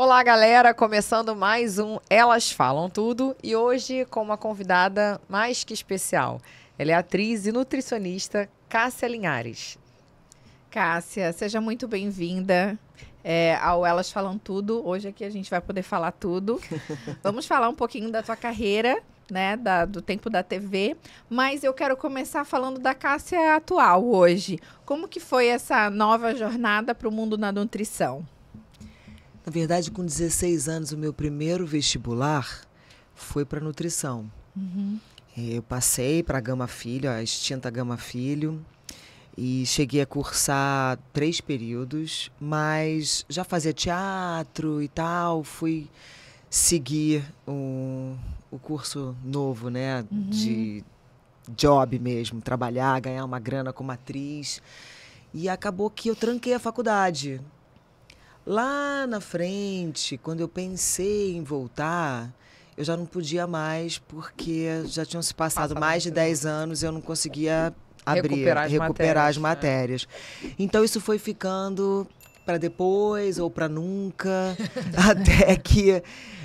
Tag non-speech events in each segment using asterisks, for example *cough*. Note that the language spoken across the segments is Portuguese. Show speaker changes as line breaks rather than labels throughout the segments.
Olá, galera! Começando mais um Elas Falam Tudo e hoje com uma convidada mais que especial. Ela é atriz e nutricionista
Cássia Linhares. Cássia, seja muito bem-vinda é, ao Elas Falam Tudo. Hoje aqui a gente vai poder falar tudo. *laughs* Vamos falar um pouquinho da tua carreira, né, da, do tempo da TV, mas eu quero começar falando da Cássia atual hoje. Como que foi essa nova jornada para o mundo da nutrição?
Na verdade, com 16 anos, o meu primeiro vestibular foi para nutrição. Uhum. É, eu passei para a Gama Filho, a extinta Gama Filho, e cheguei a cursar três períodos, mas já fazia teatro e tal, fui seguir um, o curso novo, né, uhum. de job mesmo, trabalhar, ganhar uma grana como atriz. E acabou que eu tranquei a faculdade. Lá na frente, quando eu pensei em voltar, eu já não podia mais, porque já tinham se passado, passado mais de 10 anos e eu não conseguia abrir, recuperar as recuperar matérias. As matérias. Né? Então isso foi ficando para depois ou para nunca, *laughs* até que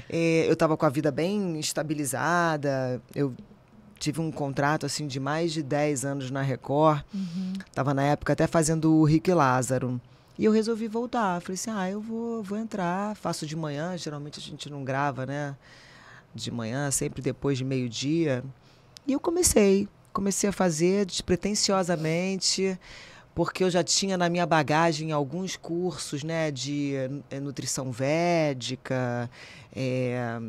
é, eu estava com a vida bem estabilizada, eu tive um contrato assim de mais de 10 anos na Record, estava uhum. na época até fazendo o Rick Lázaro. E eu resolvi voltar. Falei assim: ah, eu vou, vou entrar. Faço de manhã, geralmente a gente não grava, né? De manhã, sempre depois de meio-dia. E eu comecei. Comecei a fazer despretensiosamente, porque eu já tinha na minha bagagem alguns cursos, né? De eh, nutrição védica, é,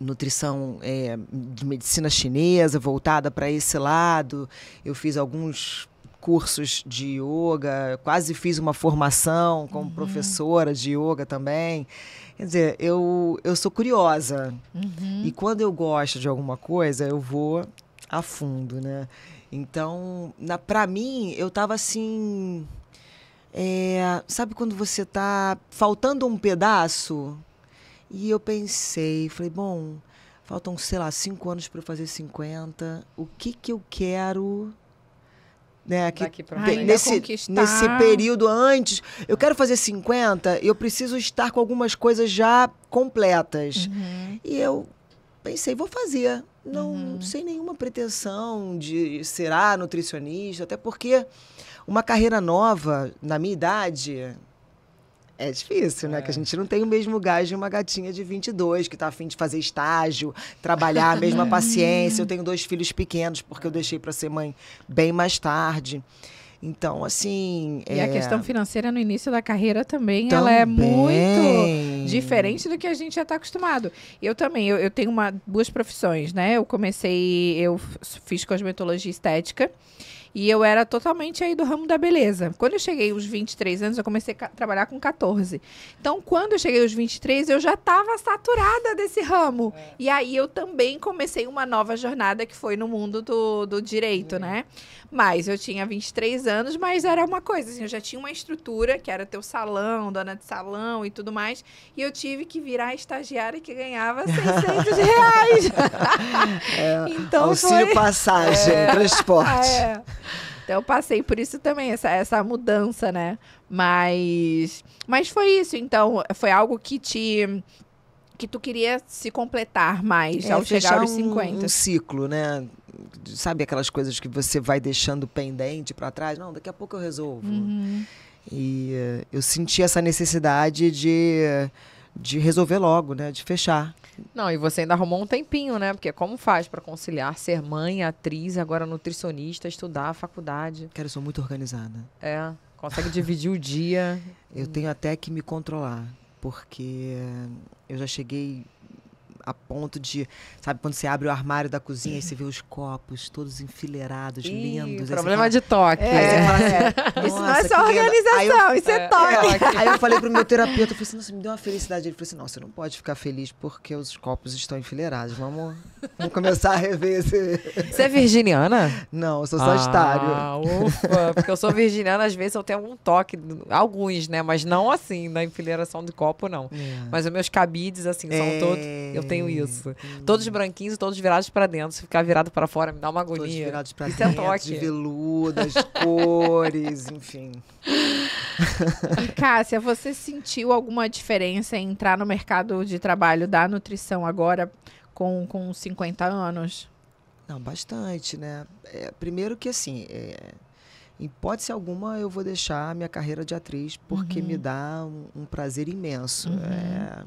nutrição é, de medicina chinesa voltada para esse lado. Eu fiz alguns cursos de yoga, quase fiz uma formação como uhum. professora de yoga também. Quer dizer, eu, eu sou curiosa. Uhum. E quando eu gosto de alguma coisa, eu vou a fundo, né? Então, na para mim, eu tava assim, é, sabe quando você tá faltando um pedaço? E eu pensei, falei, bom, faltam, sei lá, cinco anos para eu fazer 50. O que que eu quero né? Que, Daqui Ai, nesse, nesse período antes. Eu quero fazer 50, eu preciso estar com algumas coisas já completas. Uhum. E eu pensei, vou fazer. Não, uhum. sem nenhuma pretensão de ser ah, nutricionista, até porque uma carreira nova, na minha idade, é difícil, né? É. Que a é. gente não tem o mesmo gás de uma gatinha de 22 que tá afim de fazer estágio, trabalhar, a mesma *laughs* paciência. Eu tenho dois filhos pequenos, porque eu deixei para ser mãe bem mais tarde. Então, assim. E é... a questão
financeira no início da carreira também, também, ela é muito diferente do que a gente já está acostumado. Eu também, eu, eu, tenho uma, duas profissões, né? Eu comecei, eu fiz cosmetologia estética. E eu era totalmente aí do ramo da beleza. Quando eu cheguei aos 23 anos, eu comecei a trabalhar com 14. Então, quando eu cheguei aos 23, eu já estava saturada desse ramo. É. E aí eu também comecei uma nova jornada que foi no mundo do, do direito, é. né? Mas eu tinha 23 anos, mas era uma coisa, assim, eu já tinha uma estrutura, que era teu salão, dona de salão e tudo mais, e eu tive que virar estagiária que ganhava 600 *laughs* reais. *laughs* é, então auxílio foi... passagem, *laughs* é, transporte. É. Então eu passei por isso também, essa, essa mudança, né? Mas, mas foi isso, então, foi algo que te que tu queria se completar mais é, ao chegar aos 50? Um, um
ciclo, né? Sabe aquelas coisas que você vai deixando pendente para trás? Não, daqui a pouco eu resolvo. Uhum. E uh, eu senti essa necessidade de, de resolver logo, né? De fechar.
Não, e você ainda arrumou um tempinho, né? Porque como faz para conciliar ser mãe, atriz, agora nutricionista, estudar, faculdade? Cara, eu sou muito organizada. É, consegue dividir o dia.
Eu tenho até que me controlar porque eu já cheguei a ponto de, sabe, quando você abre o armário da cozinha e você vê os copos todos enfileirados, Ih, lindos. Problema fala, de toque. É. Assim, é.
isso não é só organização, eu, isso
é, é toque. É, aí eu falei pro meu terapeuta, eu falei assim, nossa, me deu uma felicidade. Ele falou assim, não, você não pode ficar feliz porque os copos estão enfileirados. Vamos, vamos começar a rever
esse... *laughs* Você é virginiana?
Não, eu sou sagitário. Ah, ufa,
porque eu sou virginiana, às vezes eu tenho algum toque, alguns, né? Mas não assim, na enfileiração de copo, não. É. Mas os meus cabides, assim, são todos... Eu tenho tenho hum, isso. Hum. Todos branquinhos, todos virados para dentro. Se ficar virado para fora, me dá uma agonia. Todos virados para dentro. é
toque. De veludo, cores, *laughs* enfim.
Cássia, você sentiu alguma diferença em entrar no mercado de trabalho da nutrição agora com, com 50 anos?
Não, bastante, né? É, primeiro que assim, é, em hipótese alguma eu vou deixar a minha carreira de atriz porque uhum. me dá um, um prazer imenso. Uhum. É,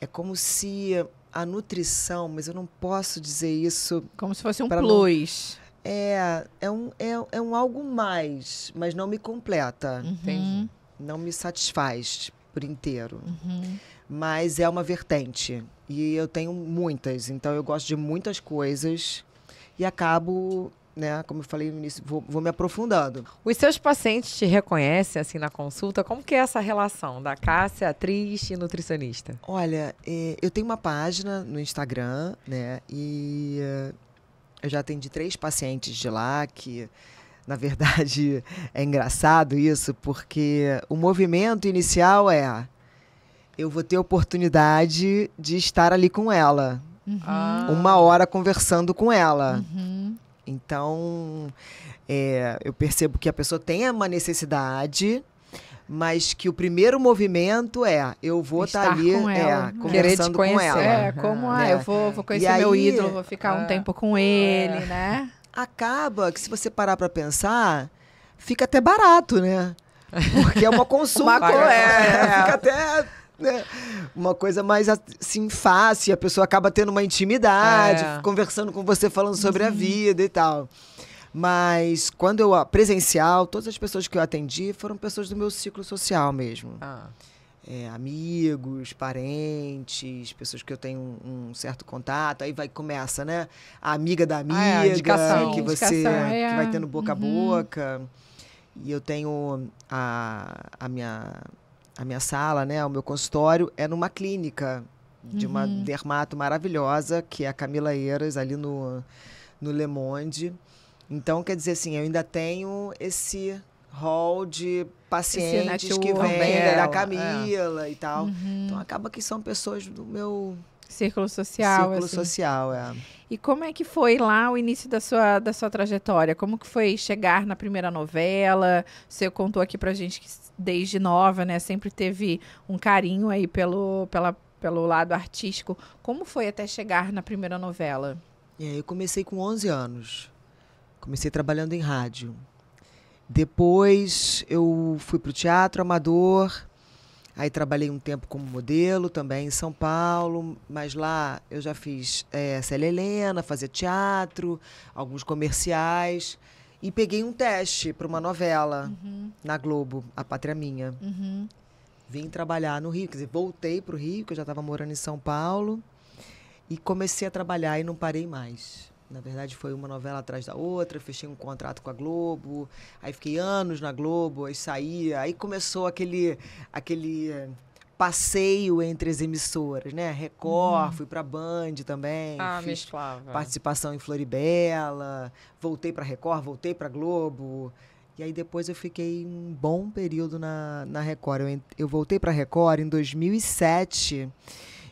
é como se a nutrição, mas eu não posso dizer isso. Como se fosse um plus. Não, é, é um, é, é um algo mais, mas não me completa. Uhum. Não me satisfaz por inteiro. Uhum. Mas é uma vertente. E eu tenho muitas, então eu gosto de muitas coisas e acabo né? Como eu falei no início, vou, vou me aprofundando.
Os seus pacientes te reconhecem, assim, na consulta? Como que é essa relação da Cássia, atriz e nutricionista? Olha,
eh, eu tenho uma página no Instagram, né? E eh, eu já atendi três pacientes de lá que... Na verdade, *laughs* é engraçado isso, porque o movimento inicial é eu vou ter oportunidade de estar ali com ela. Uhum. Ah. Uma hora conversando com ela. Uhum. Então, é, eu percebo que a pessoa tem uma necessidade, mas que o primeiro movimento é eu vou tá estar tá ali com é, ela, é, conversando com ela. É, como ah, é. eu vou, vou conhecer e meu ídolo, vou ficar um é. tempo
com ele, né?
Acaba que se você parar para pensar, fica até barato, né? *laughs* Porque é uma consulta, uma é, fica até né? *laughs* Uma coisa mais assim, fácil, a pessoa acaba tendo uma intimidade, é. conversando com você, falando sobre uhum. a vida e tal. Mas quando eu presencial, todas as pessoas que eu atendi foram pessoas do meu ciclo social mesmo. Ah. É, amigos, parentes, pessoas que eu tenho um, um, certo contato, aí vai começa, né? A amiga da amiga, ah, é, indicação, que você indicação, é. que vai é. tendo boca uhum. a boca. E eu tenho a, a minha a minha sala, né, o meu consultório é numa clínica de uhum. uma dermato maravilhosa, que é a Camila Eiras, ali no, no Le Monde. Então, quer dizer assim, eu ainda tenho esse hall de pacientes que vêm é, da Camila é. e tal. Uhum. Então, acaba que são pessoas do
meu... Círculo social. Círculo assim. social, é. E como é que foi lá o início da sua, da sua trajetória? Como que foi chegar na primeira novela? Você contou aqui pra gente que desde nova, né, sempre teve um carinho aí pelo, pela, pelo lado artístico. Como foi até chegar na primeira novela? É, eu comecei com 11 anos.
Comecei trabalhando em rádio. Depois eu fui para o teatro amador. Aí trabalhei um tempo como modelo também em São Paulo, mas lá eu já fiz é, Célia Helena, fazia teatro, alguns comerciais e peguei um teste para uma novela uhum. na Globo, A Pátria Minha. Uhum. Vim trabalhar no Rio, quer dizer, voltei para o Rio, que eu já estava morando em São Paulo, e comecei a trabalhar e não parei mais. Na verdade, foi uma novela atrás da outra, fechei um contrato com a Globo, aí fiquei anos na Globo, aí saía, aí começou aquele, aquele passeio entre as emissoras, né? Record, hum. fui para Band também, ah, fiz
participação
em Floribela, voltei para Record, voltei para Globo. E aí depois eu fiquei um bom período na, na Record. Eu, eu voltei para Record em 2007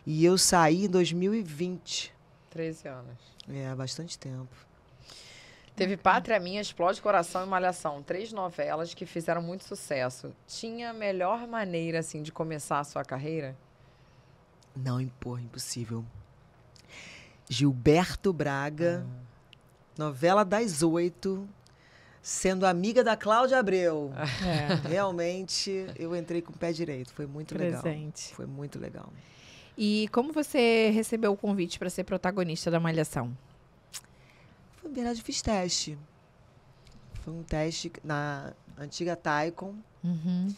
e eu saí em 2020.
13 anos.
É, bastante tempo.
Teve Pátria Minha, Explode Coração e Malhação. Três novelas que fizeram muito sucesso. Tinha a melhor maneira, assim, de começar a sua carreira?
Não, pô, impossível. Gilberto
Braga, ah. novela
das oito, sendo amiga da Cláudia Abreu. É. Realmente, eu entrei com o pé direito. Foi muito Presente. legal. Foi muito legal.
E como você recebeu o convite para ser protagonista da Malhação? na verdade, eu fiz teste. Foi um teste na antiga Taikon.
Uhum.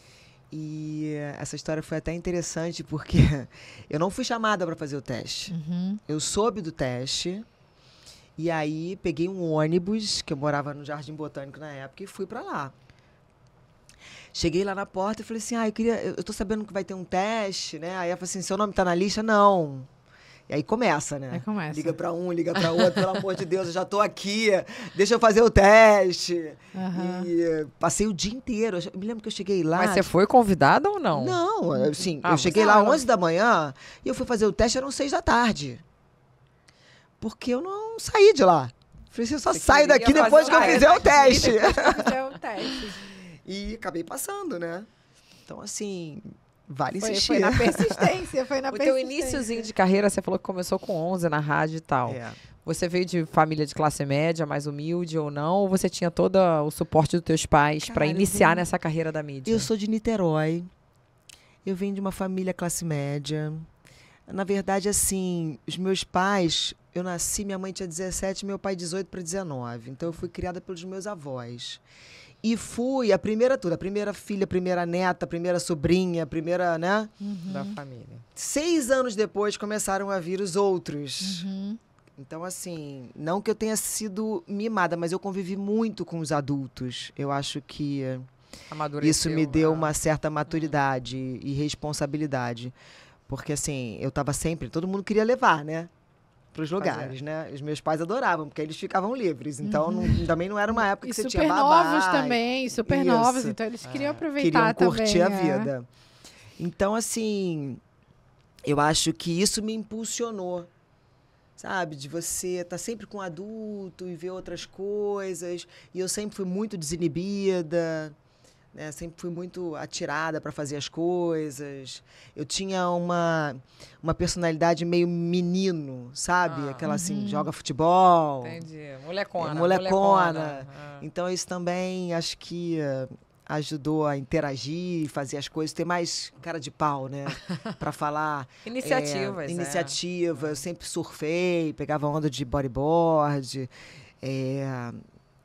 E essa história foi até interessante porque *laughs* eu não fui chamada para fazer o teste. Uhum. Eu soube do teste. E aí peguei um ônibus, que eu morava no Jardim Botânico na época, e fui para lá. Cheguei lá na porta e falei assim: "Ah, eu queria, eu tô sabendo que vai ter um teste, né?" Aí ela falou assim: "Seu nome está na lista?" Não. E aí começa, né? Aí começa. Liga para um, liga para outro, pelo amor de Deus, eu já tô aqui, deixa eu fazer o teste. Uhum. E passei o dia inteiro. Eu me lembro que eu cheguei lá. Mas você foi
convidada ou não? Não, assim, ah, eu cheguei tá lá às 11 da
manhã e eu fui fazer o teste, eram 6 da tarde. Porque eu não saí de lá. Falei assim, eu só você saio daqui depois que eu fizer o teste. Depois que eu fizer
o
teste. E
acabei passando, né? Então, assim, Vale
insistir. Foi, foi na *laughs* persistência, foi na o persistência. O teu iníciozinho de carreira, você falou que começou com 11 na rádio e tal. É. Você veio de família de classe média, mais humilde ou não? Ou você tinha todo o suporte dos teus pais para iniciar vim... nessa carreira da mídia? Eu sou
de Niterói. Eu venho de uma família classe média. Na verdade, assim, os meus pais, eu nasci, minha mãe tinha 17, meu pai 18 para 19. Então eu fui criada pelos meus avós. E fui a primeira tudo, a primeira filha, a primeira neta, a primeira sobrinha, a primeira, né? Uhum. Da família. Seis anos depois começaram a vir os outros. Uhum. Então, assim, não que eu tenha sido mimada, mas eu convivi muito com os adultos. Eu acho que isso me deu né? uma certa uhum. maturidade uhum. e responsabilidade. Porque, assim, eu estava sempre. Todo mundo queria levar, né? para os é. lugares, né? Os meus pais adoravam, porque eles ficavam livres. Então, uhum. não, também não era uma época que você tinha babá. super novos também,
super isso. novos. Então, eles é. queriam aproveitar queriam também. Queriam curtir a é. vida.
Então, assim, eu acho que isso me impulsionou, sabe? De você estar tá sempre com um adulto e ver outras coisas. E eu sempre fui muito desinibida. Né? Sempre fui muito atirada para fazer as coisas. Eu tinha uma, uma personalidade meio menino, sabe? Ah, Aquela assim, uhum. assim, joga futebol. Entendi.
Molecona. É, molecona. molecona.
Ah. Então isso também acho que eh, ajudou a interagir, fazer as coisas, ter mais cara de pau, né? *laughs* para falar. Eh, Iniciativas. Né? É, iniciativa. É. Eu sempre surfei, pegava onda de bodyboard. É,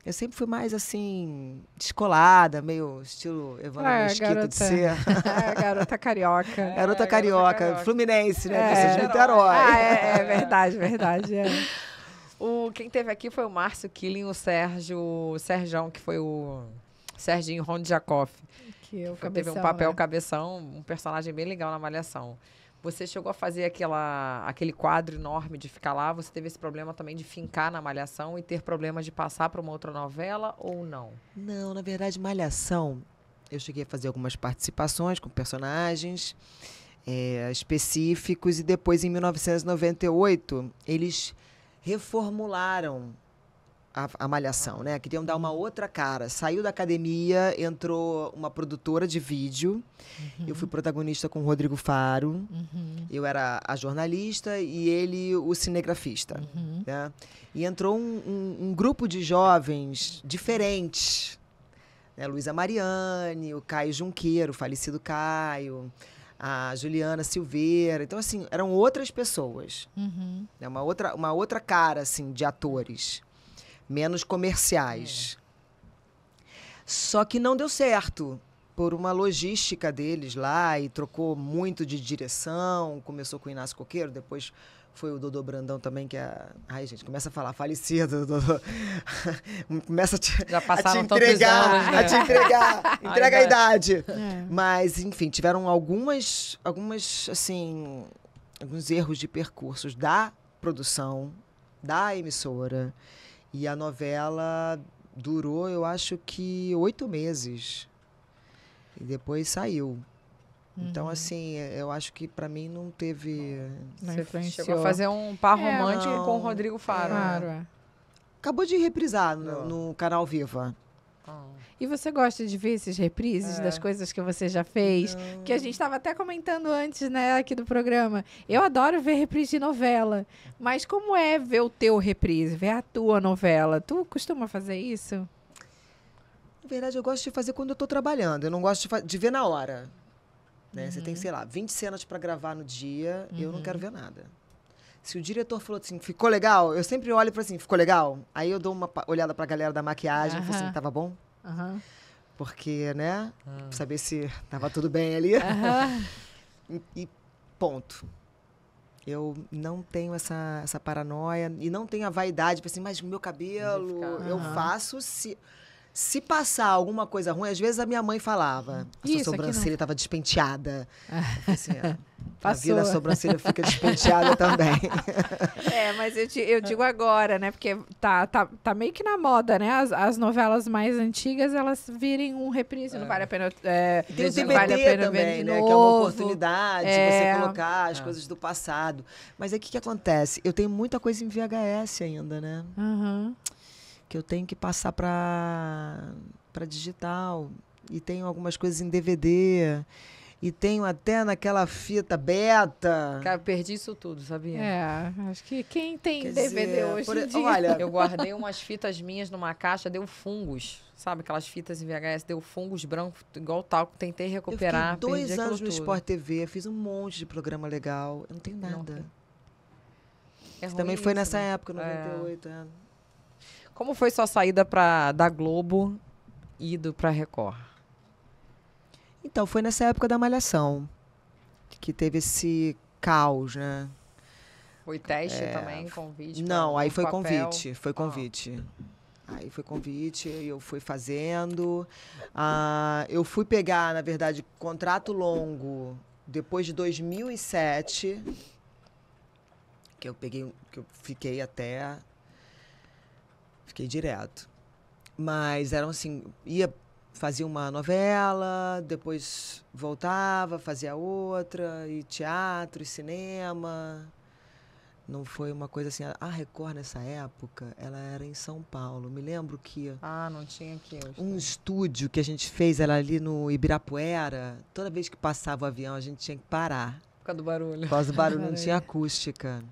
eu sempre fui mais assim, descolada, meio estilo Evana ah, Mesquita garota, de ser. *laughs* É, garota
carioca. *laughs* É,
garota, carioca, garota fluminense, né? É, que é, muito
herói. Ah, é, verdade, verdade. É.
*laughs* O, quem teve aqui foi o Márcio Killing, o Sérgio, o Serjão, que foi o Serginho Ron Jacoff. Que, que foi, cabeção, teve um papel né? cabeção, um personagem bem legal na Malhação. Você chegou a fazer aquela, aquele quadro enorme de ficar lá. Você teve esse problema também de fincar na Malhação e ter problema de passar para uma outra novela ou não?
Não, na verdade, Malhação, eu cheguei a fazer algumas participações com personagens é, específicos e depois, em 1998, eles reformularam a, a, Malhação, ah. né? Queriam dar uma outra cara. Saiu da academia, entrou uma produtora de vídeo. Uhum. Eu fui protagonista com o Rodrigo Faro. Uhum. Eu era a jornalista e ele o cinegrafista. Uhum. Né? E entrou um, um, um, grupo de jovens diferentes. Né? Luísa Mariane, o Caio Junqueiro, o falecido Caio a Juliana Silveira. Então, assim, eram outras pessoas. Uhum. Né? Uma, outra, uma outra cara, assim, de atores menos comerciais. É. Só que não deu certo por uma logística deles lá e trocou muito de direção. Começou com o Inácio Coqueiro, depois foi o Dodô Brandão também, que é. Ai, gente, começa a falar falecido, *laughs* Dodô. começa a te, já a te entregar. Anos, né? A te entregar. *laughs* Entrega Ai, a é. idade. É. Mas, enfim, tiveram algumas, algumas, assim, alguns erros de percursos da produção, da emissora. E a novela durou, eu acho que oito meses. E depois saiu. Então, uhum. Então, assim, eu acho que para mim não teve. Não influenciou. Chegou a fazer um par é, romântico com o Rodrigo Faro. Né? É. Acabou de reprisar no, no Canal Viva.
Oh. E você gosta de ver esses reprises é. das coisas que você já fez? Que a gente estava até comentando antes, né, aqui do programa. Eu adoro ver reprise de novela. Mas como é ver o teu reprise, ver a tua novela? Tu costuma fazer isso? Na verdade, eu gosto de fazer quando eu estou trabalhando. Eu não gosto de, de ver
na hora. Né? Uhum. Você tem, uhum. sei lá, 20 cenas para gravar no dia, uhum. eu não uhum. quero ver nada. Se o diretor falou assim, ficou legal, eu sempre olho para assim, ficou legal? Aí eu dou uma olhada para a galera da maquiagem, uhum. falo assim, tava bom? Uhum. Porque, né? Uhum. Saber se tava tudo bem ali. Uhum. *laughs* e, ponto. Eu não tenho essa, essa paranoia e não tenho a vaidade, assim, mas meu cabelo, eu faço se se passar alguma coisa ruim, às vezes a minha mãe falava. A sua Isso, sobrancelha estava despenteada. Ah, assim, é, *laughs* a vida da sobrancelha fica despenteada também.
*laughs* É, mas eu, te, eu, digo agora, né? Porque tá, tá, tá meio que na moda, né? As, as novelas mais antigas, elas virem um reprise. É. Não vale a pena. É, tem o vale a pena também, né? Novo. Que é uma oportunidade é. você
colocar as é. coisas do passado. Mas aí o que, que acontece? Eu tenho muita coisa em VHS ainda, né? Aham. Uhum que eu tenho que passar para digital. E tenho algumas coisas em DVD. E tenho até naquela fita beta.
Cara, perdi isso tudo, sabia? É,
acho que quem tem Quer DVD dizer, hoje por... em dia... Olha, eu guardei
umas fitas minhas numa caixa, deu fungos. Sabe aquelas fitas em VHS, deu fungos brancos, igual talco. Tentei recuperar, eu dois anos no tudo. Sport
TV, fiz um monte de programa legal. Eu não tenho nada. Não.
É também foi nessa né? época, 98 é. é. Como foi sua saída pra, da Globo e do pra Record?
Então, foi nessa época da Malhação que teve esse caos, né?
Foi teste é... também, convite? Não, aí foi papel. convite,
foi ah. convite. Ah. Aí foi convite, eu fui fazendo. Ah, eu fui pegar, na verdade, contrato longo depois de 2007, que eu peguei, que eu fiquei até Fiquei direto. Mas eram assim, ia fazia uma novela, depois voltava, fazia outra, e teatro, e cinema. Não foi uma coisa assim. A Record nessa época, ela era em São Paulo. Me lembro que. Ah, não tinha aqui. Um estúdio que a gente fez, ela ali no Ibirapuera, toda vez que passava o avião, a gente tinha que parar. Por causa do barulho. Por causa do barulho, *laughs* não tinha acústica.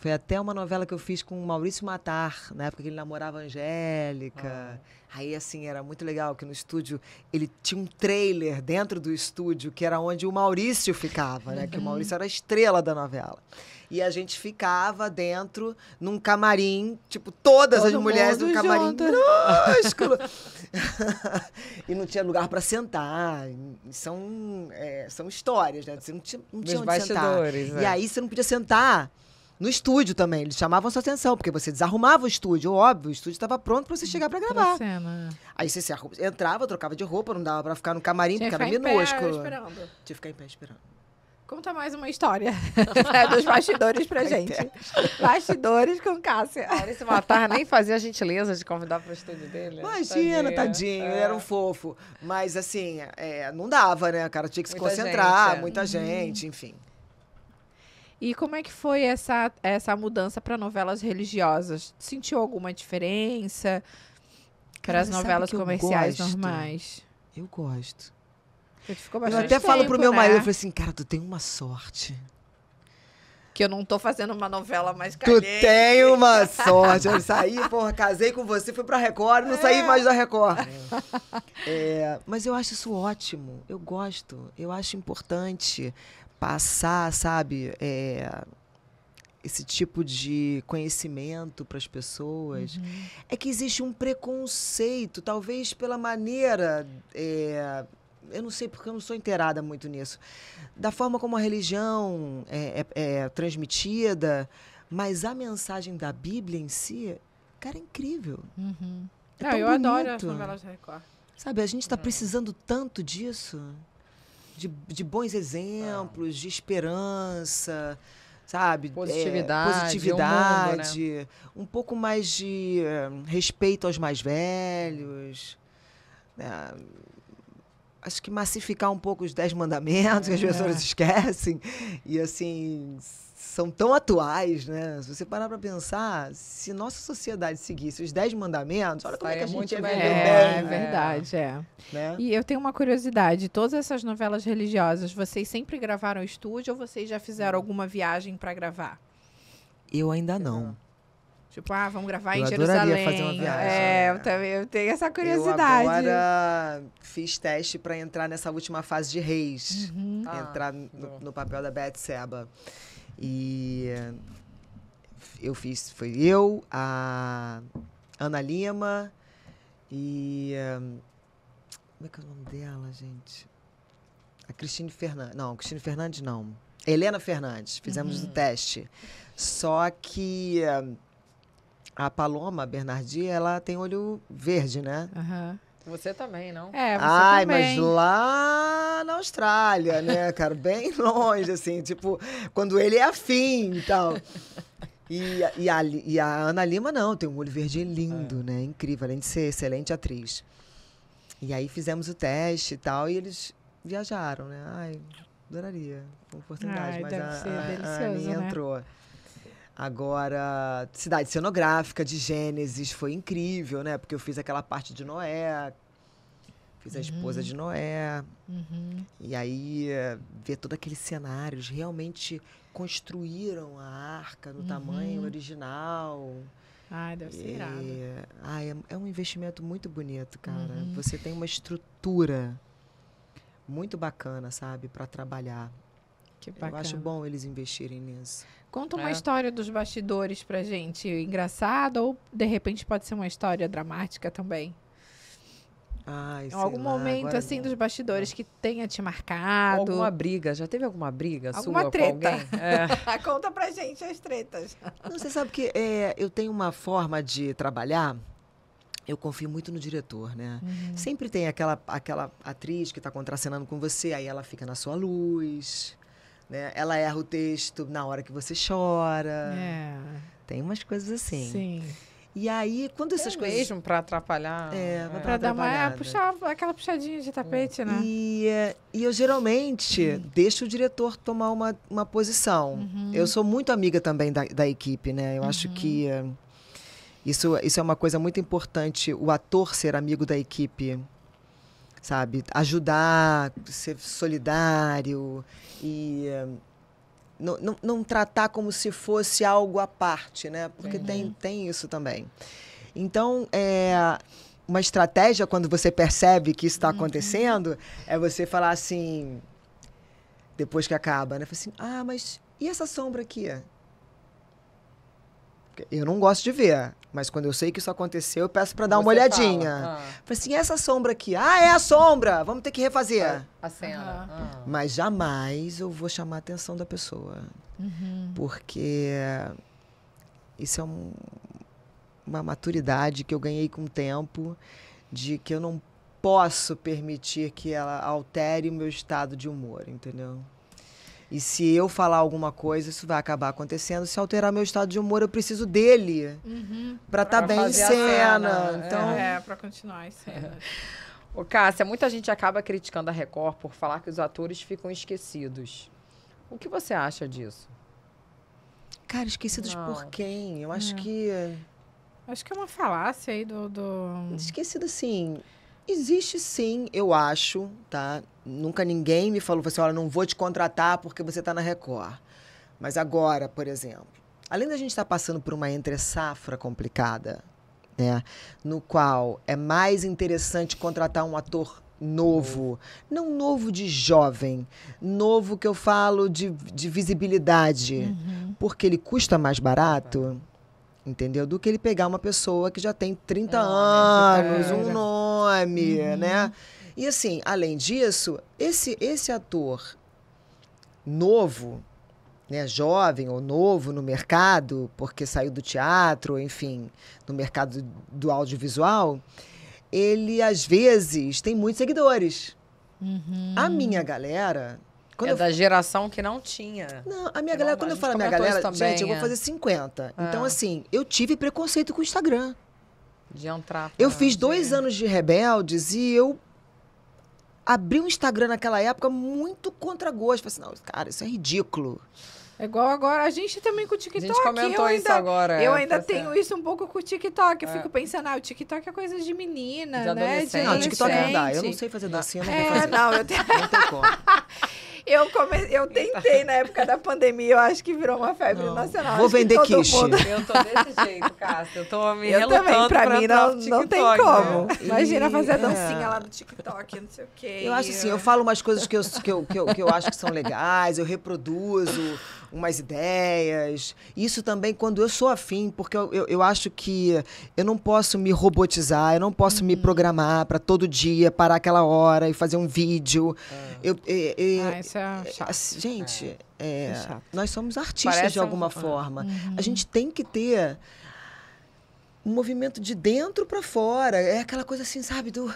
Foi até uma novela que eu fiz com o Maurício Matar, na época que ele namorava a Angélica. Ah. Aí, assim, era muito legal que no estúdio ele tinha um trailer dentro do estúdio, que era onde o Maurício ficava, né? Que o Maurício era a estrela da novela. E a gente ficava dentro, num camarim, tipo, todas Todo as mulheres do camarim *laughs* *laughs* e não tinha lugar para sentar. São, é, são histórias, né? Você não tinha, não tinha onde sentar. Né? E é. aí você não podia sentar no estúdio também, eles chamavam sua atenção, porque você desarrumava o estúdio, óbvio, o estúdio estava pronto para você hum, chegar para gravar. É. Aí você se arrumava entrava, trocava de roupa, não dava para ficar no camarim, Tinha porque era minúsculo. Tinha que ficar em pé
esperando. Conta mais uma história *laughs* é, dos bastidores pra *laughs* gente. Bastidores com Cássia. Maurício Matar nem fazia a gentileza de convidar pro estúdio dele. Imagina, tadinho, tadinho é. era um é.
fofo. Mas assim, é, não dava, né? O cara tinha que se muita concentrar, gente, é. muita uhum. gente, enfim.
E como é que foi essa, essa mudança para novelas religiosas? Sentiu alguma diferença
para as novelas comerciais gosto. normais?
Eu gosto. Eu até tempo, falo pro meu né? marido, eu falei
assim, cara, tu tem uma sorte.
Que eu não tô fazendo uma novela mais caliente. Tu tem *laughs* uma sorte. Eu saí, porra, casei com você,
fui pra Record, não é. saí mais da Record. É. É, mas eu acho isso ótimo. Eu gosto. Eu acho importante passar, sabe, é, esse tipo de conhecimento para as pessoas, uhum. é que existe um preconceito, talvez pela maneira. É, eu não sei porque eu não sou inteirada muito nisso, da forma como a religião é, é, é, transmitida, mas a mensagem da Bíblia em si, cara, é incrível. Uhum.
É não, ah, eu bonito. adoro as novelas de Record.
Sabe, a gente está uhum. precisando tanto disso de, de bons exemplos, de esperança, sabe? Positividade. É, positividade um, mundo, né? um, pouco mais de eh, respeito aos mais velhos. Né? Acho que massificar um pouco os dez mandamentos é. que as é. pessoas esquecem. E assim são tão atuais, né? Se você parar para pensar, se nossa sociedade seguisse os dez mandamentos,
olha como é, é que a gente ia viver é, bem. É né? verdade, é. Né? E eu tenho uma curiosidade, todas essas novelas religiosas, vocês sempre gravaram estúdio ou vocês já fizeram alguma viagem para gravar?
Eu ainda não.
Tipo, ah, vamos gravar eu em
Jerusalém. fazer uma viagem. É, eu também eu tenho essa curiosidade. Eu agora fiz teste para entrar nessa última fase de Reis. Uhum. Entrar ah, no, no, papel da Beth Seba. E eh, eu fiz, foi eu, a Ana Lima e. Eh, como é que é o nome dela, gente? A Cristine Fernandes. Não, Cristine Fernandes não. Helena Fernandes, fizemos uhum. o teste. Só que eh, a Paloma Bernardi, ela tem olho verde, né? Uhum.
Você também, não? É, você Ai, também. mas
lá na Austrália, né, cara? Bem *laughs* longe, assim, tipo, quando ele é afim e tal. E, e, a, e a Ana Lima, não, tem um olho verde lindo, é. né? Incrível, além de ser excelente atriz. E aí fizemos o teste e tal, e eles viajaram, né? Ai, adoraria uma oportunidade, Ai, mas a, a, a Aninha né? entrou. Agora, cidade cenográfica de Gênesis foi incrível, né? Porque eu fiz aquela parte de Noé, Fiz a esposa uhum. de Noé. Uhum. E aí, ver todos aqueles cenários realmente construíram a arca no uhum. tamanho original. Ai, deve ser e, Ah, é, é, um investimento muito bonito, cara. Uhum. Você tem uma estrutura muito bacana, sabe, para trabalhar. Que bacana. Eu acho bom eles investirem nisso.
Conta uma é. história dos bastidores pra gente. Engraçada ou, de repente, pode ser uma história dramática também?
Ai, em algum lá, momento assim não.
dos bastidores que tenha te marcado. Alguma
briga, já teve alguma briga alguma sua treta. com alguém?
É. *laughs* Conta pra gente as tretas.
Não, você sabe que é, eu tenho uma forma de trabalhar eu confio muito no diretor, né? Uhum. Sempre tem aquela, aquela atriz que está contracenando com você, aí ela fica na sua luz, né? Ela erra o texto na hora que você chora. É. Tem umas coisas assim. Sim.
E aí, quando essas é coisas. mesmo,
para atrapalhar. É, é. Né? para dar uma. É, puxar
né? aquela puxadinha de tapete, é. né? E, eh,
e eu geralmente hum. deixo o diretor tomar uma, uma posição. Uhum. Eu sou muito amiga também da, da equipe, né? Eu uhum. acho que. Eh, isso, isso é uma coisa muito importante, o ator ser amigo da equipe, sabe? Ajudar, ser solidário e eh, não, não, não, tratar como se fosse algo à parte, né? Porque uhum. tem, tem isso também. Então, é, uma estratégia, quando você percebe que isso está uhum. acontecendo, uhum. é você falar assim, depois que acaba, né? Fala assim, ah, mas e essa sombra aqui? eu não gosto de ver. Mas quando eu sei que isso aconteceu, eu peço para dar Você uma olhadinha. ah. Falei assim, essa sombra aqui. Ah, é a sombra! Vamos ter que refazer. É,
a cena. Ah.
Mas jamais eu vou chamar a atenção da pessoa. Uhum. Porque isso é um, uma maturidade que eu ganhei com o tempo de que eu não posso permitir que ela altere o meu estado de humor, entendeu? E se eu falar alguma coisa, isso vai acabar acontecendo. Se alterar meu estado de humor, eu preciso dele
uhum. para estar tá bem em cena. cena. É. Então... É, para
continuar em cena.
Ô, Cássia, muita gente acaba criticando a Record por falar que os atores ficam esquecidos. O que você acha disso?
Cara, esquecidos Não. por quem? Eu acho é. que. Acho que é uma falácia aí do. do...
Esquecido, assim. Existe sim, eu acho, tá? Nunca ninguém me falou assim, olha, não vou te contratar porque você está na Record. Mas agora, por exemplo, além da gente estar tá passando por uma entre-safra complicada, né? No qual é mais interessante contratar um ator novo, não novo de jovem, novo que eu falo de, de visibilidade, uhum. porque ele custa mais barato entendeu? Do que ele pegar uma pessoa que já tem 30 é, anos, um né? nome, uhum. né? E assim, além disso, esse esse ator novo, né, jovem ou novo no mercado, porque saiu do teatro, enfim, no mercado do audiovisual, ele às vezes tem muitos seguidores.
Uhum. A minha galera quando é eu... da geração que não tinha. Não, a minha galera, não, quando eu falo a minha galera, também, gente, eu vou é. fazer 50. É. Então, ah. assim,
eu tive preconceito com o Instagram.
De entrar.
Eu fiz dois anos de Rebeldes e eu abri o um Instagram naquela
época muito contra gosto. Falei assim, não, cara, isso é ridículo. É igual agora, a gente também com o TikTok. A gente comentou isso agora. Eu é, ainda tenho isso um pouco com o TikTok. Eu é. fico pensando, ah, o TikTok é coisa de menina, de né? De não, o TikTok não dá. Eu não sei
fazer dancinha, não é, vou fazer. Não, eu tenho... não tem
como. *laughs* Eu, come... eu tentei na época da pandemia, eu acho que virou uma febre não. nacional. Vou vender quiche. Mundo... Eu tô desse jeito, Cássio. Eu
tô me Eu também, pra, pra mim não, não
tem como. Né? Imagina e... fazer a é. dancinha lá
no TikTok, não sei o quê. Eu acho assim, eu falo
umas coisas que eu, que eu, que eu, que eu acho que são legais, eu reproduzo umas ideias. Isso também quando eu sou afim, porque eu, eu, eu, acho que eu não posso me robotizar, eu não posso uhum. me programar para todo dia parar aquela hora e fazer um vídeo. É. Eu, eu, eu, ah, isso é, é chato. Assim, gente, é. É, é, chato. nós somos artistas Parece de alguma um... forma. Uhum. A gente tem que ter um movimento de dentro para
fora. É aquela coisa assim, sabe? Do.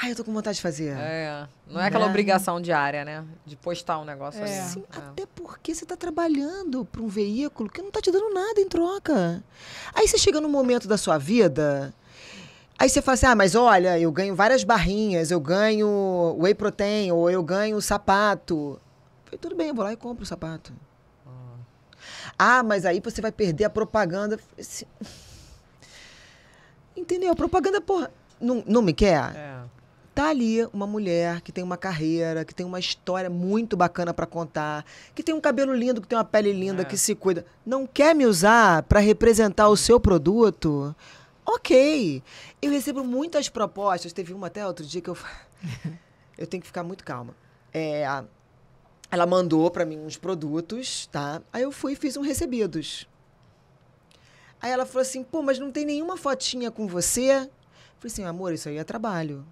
Ai, eu tô com vontade de fazer. É. Não é né? aquela obrigação diária, né? De postar um negócio é. Sim, é. até
porque você tá trabalhando para um veículo que não tá te dando nada em troca. Aí você chega num momento da sua vida Aí você fala assim: ah, mas olha, eu ganho várias barrinhas, eu ganho whey protein, ou eu ganho sapato. Eu falei, tudo bem, eu vou lá e compro o sapato. Ah. ah, mas aí você vai perder a propaganda. Assim, Entendeu? A propaganda, porra, não, não me quer? É. Tá ali uma mulher que tem uma carreira, que tem uma história muito bacana para contar, que tem um cabelo lindo, que tem uma pele linda, é. que se cuida. Não quer me usar para representar o seu produto? Ok. Eu recebo muitas propostas. Teve uma até outro dia que eu. *laughs* eu tenho que ficar muito calma. É, ela mandou para mim uns produtos, tá? Aí eu fui e fiz um recebidos. Aí ela falou assim: pô, mas não tem nenhuma fotinha com você? Eu falei assim: amor, isso aí é trabalho.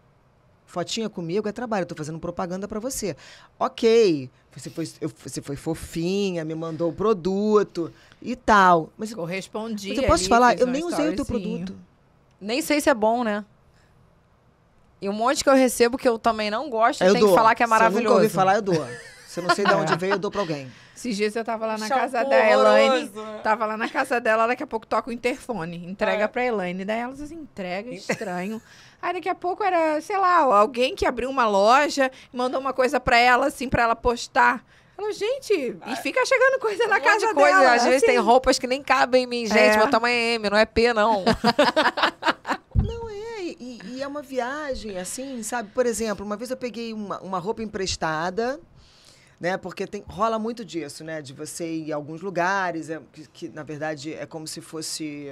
Fotinha comigo é trabalho, eu tô fazendo propaganda para você. Ok, você foi, eu, você foi fofinha, me mandou o produto
e tal.
Mas, Correspondi. Mas eu posso ali, falar, eu nem usei o teu produto.
Nem sei se é bom, né? E um monte que eu recebo que eu também não gosto, eu tem dou. que falar que é maravilhoso. Se eu nunca
ouvi falar, eu dou. Se eu não sei de onde *laughs* é. veio, eu dou pra alguém.
Esses dias eu tava lá na casa da Elaine. Tava lá na casa dela, daqui a pouco toca o interfone. Entrega é. pra Elaine. Daí ela assim, entrega, estranho. *laughs* Aí daqui a pouco era, sei lá, alguém que abriu uma loja, mandou uma coisa para ela, assim, para ela postar. Falou, gente, e fica chegando coisa na casa de coisa. dela. Às assim. vezes tem assim.
roupas que nem cabem em mim, gente. É. Meu tamanho é M, não é P, não.
*laughs* não é, e, e, é uma viagem, assim, sabe? Por exemplo, uma vez eu peguei uma, uma roupa emprestada, né? Porque tem, rola muito disso, né? De você ir em alguns lugares, é, que, que na verdade é como se fosse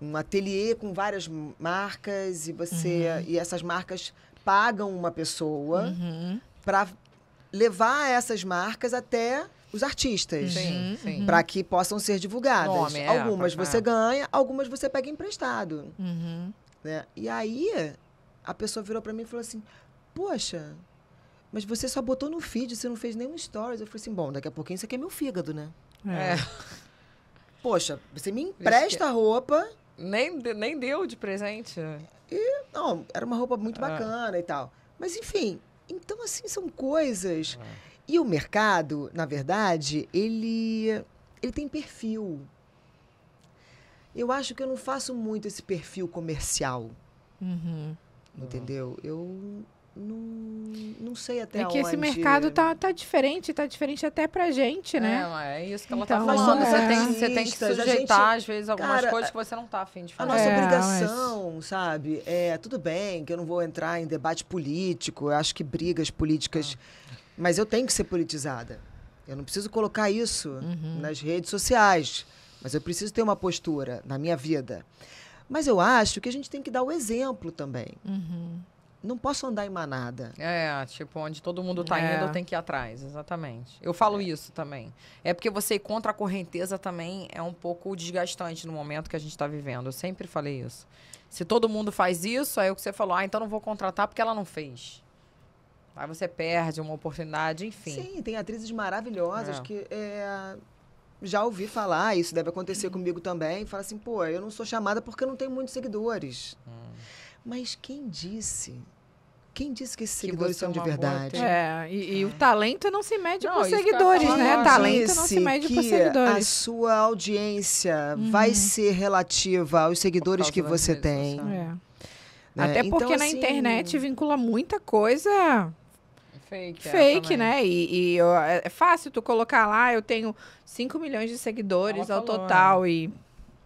um ateliê com várias marcas e você uhum. e essas marcas pagam uma pessoa uhum. para levar essas marcas até os artistas uhum. uhum. para que possam ser divulgadas. Nome, é, algumas você ganha, algumas você pega emprestado. Uhum. Né? E aí a pessoa virou para mim e falou assim: Poxa, mas você só botou no feed, você não fez nenhum stories. Eu falei assim: Bom, daqui a pouquinho isso aqui é meu fígado, né? É. é. Poxa, você me empresta
roupa nem, nem deu de presente.
E, não, era uma roupa muito ah. bacana ah. e tal. Mas, enfim, então, assim, são coisas. Ah. E o mercado, na verdade, ele, ele tem perfil. Eu acho que eu não faço muito esse perfil comercial. Uhum. uhum. Entendeu? Eu não, não sei
até é onde. É que esse mercado tá, tá diferente, tá diferente até pra gente, né? É, é isso que ela tá então, tá falando. Você, é. tem, você tem que sujeitar, gente, às vezes, algumas cara, coisas que você não tá afim
de fazer. A nossa é, obrigação, mas...
sabe? É, tudo bem que eu não vou entrar em debate político, eu acho que brigas políticas... Ah. Mas eu tenho que ser politizada. Eu não preciso colocar isso uhum. nas redes sociais, mas eu preciso ter uma postura na minha vida. Mas eu acho que a gente tem que dar o exemplo também. Uhum não posso andar em manada.
É, tipo, onde todo mundo tá é. indo, eu é. tenho que ir atrás, exatamente. Eu falo é. isso também. É porque você ir contra a correnteza também é um pouco desgastante no momento que a gente está vivendo. Eu sempre falei isso. Se todo mundo faz isso, aí é o que você falou, ah, então não vou contratar porque ela não fez. Aí você perde uma oportunidade, enfim. Sim,
tem atrizes maravilhosas é. que é, já ouvi falar, isso deve acontecer comigo também. Fala assim, pô, eu não sou chamada porque eu não tenho muitos seguidores. Hum. Mas quem disse? Quem disse que esses seguidores são é de verdade? É,
e, e o é. talento não se mede não, por seguidores, né? talento não se mede por seguidores. A
sua audiência uhum. vai ser relativa aos seguidores que você tem. Né? É.
Né? Até então, porque então, na assim, internet vincula muita coisa fake, é, fake né? E, e é fácil tu colocar lá, eu tenho 5 milhões de seguidores Ela ao falou, total né? e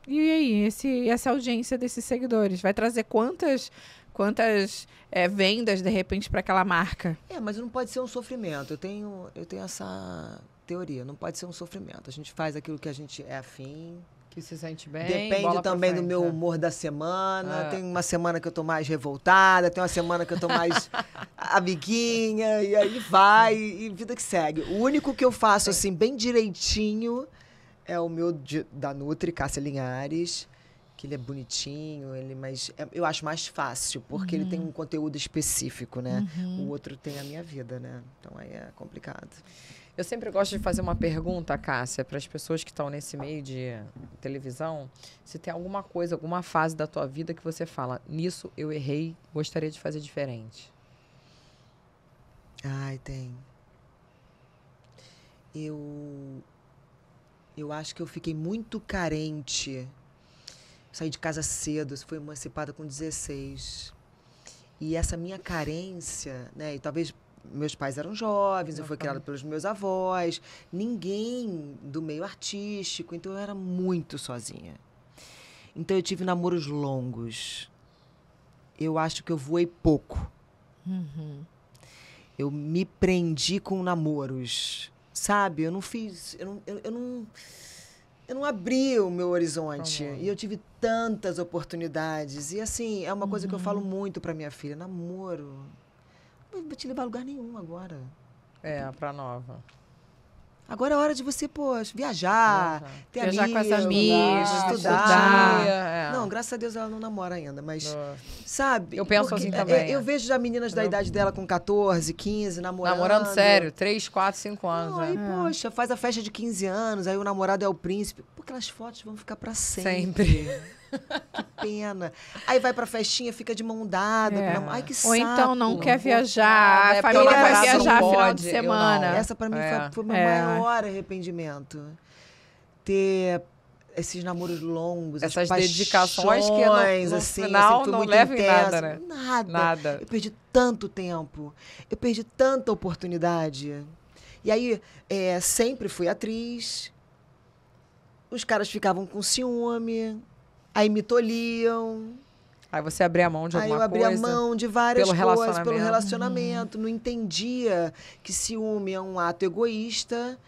e aí, esse, essa audiência desses seguidores vai trazer quantas quantas é, vendas de repente para aquela marca?
É, mas não pode ser um sofrimento. Eu tenho eu tenho essa teoria. Não pode ser um sofrimento. A gente faz aquilo que a gente
é afim, que se sente bem. Depende também do meu
né? humor da semana. Ah. Tem uma semana que eu tô mais revoltada, tem uma semana que eu tô mais *laughs* amiguinha, e aí vai, e vida que segue. O único que eu faço, é. assim, bem direitinho é o meu de, da Nutri, Cássia Linhares, que ele é bonitinho, ele mas é, eu acho
mais fácil, porque uhum. ele tem uhum. um conteúdo específico, né? Uhum. O outro tem a minha vida, né? Então aí é complicado. Eu sempre gosto de fazer uma pergunta, Cássia, para as pessoas que estão nesse meio de televisão, se tem alguma coisa, alguma fase da tua vida que você fala, nisso eu errei, gostaria de fazer diferente. Ai, tem. Eu eu acho que eu
fiquei muito carente. Saí de casa cedo, fui emancipada com 16. E essa minha carência, né? E talvez meus pais eram jovens, eu fui criada pelos meus avós, ninguém do meio artístico, então eu era muito sozinha. Então eu tive namoros longos. Eu acho que eu voei pouco. Uhum. Eu me prendi com namoros sabe? Eu não fiz, eu não, eu, eu não, eu não abri o meu horizonte. Uhum. E eu tive tantas oportunidades. E assim, é uma coisa uhum. que eu falo uhum. muito para minha filha, namoro. Não vou te levar a lugar nenhum agora. É, pra nova. Agora é hora de você, pô, viajar, uhum. ter viajar amigos, com essas amigas, estudar. estudar. é. Não, graças a Deus ela não namora ainda, mas Nossa. sabe? Eu penso assim é, também. É, eu, eu é. vejo já meninas da não... idade dela com 14, 15, namorando. Namorando sério, 3, 4, 5 anos. Não, é. poxa, faz a festa de 15 anos, aí o namorado é o príncipe. Pô, aquelas fotos vão ficar para sempre. Sempre. *laughs* que pena. Aí vai pra festinha, fica de mão dada. É. Ai, que Ou então não quer viajar, é, a família vai viajar pode, final de semana. Essa para mim é. foi, o meu é. maior arrependimento. Ter esses namoros longos, essas dedicações que não, no assim, final assim, não leva em nada, né? Nada. nada. Eu perdi tanto tempo, eu perdi tanta oportunidade. E aí, é, sempre fui atriz, os caras ficavam com ciúme, Aí me tolhiam. Aí você abria a mão de alguma coisa. Aí eu abri a mão de várias pelo coisas relacionamento. pelo relacionamento. Uhum. Não entendia que ciúme é um ato egoísta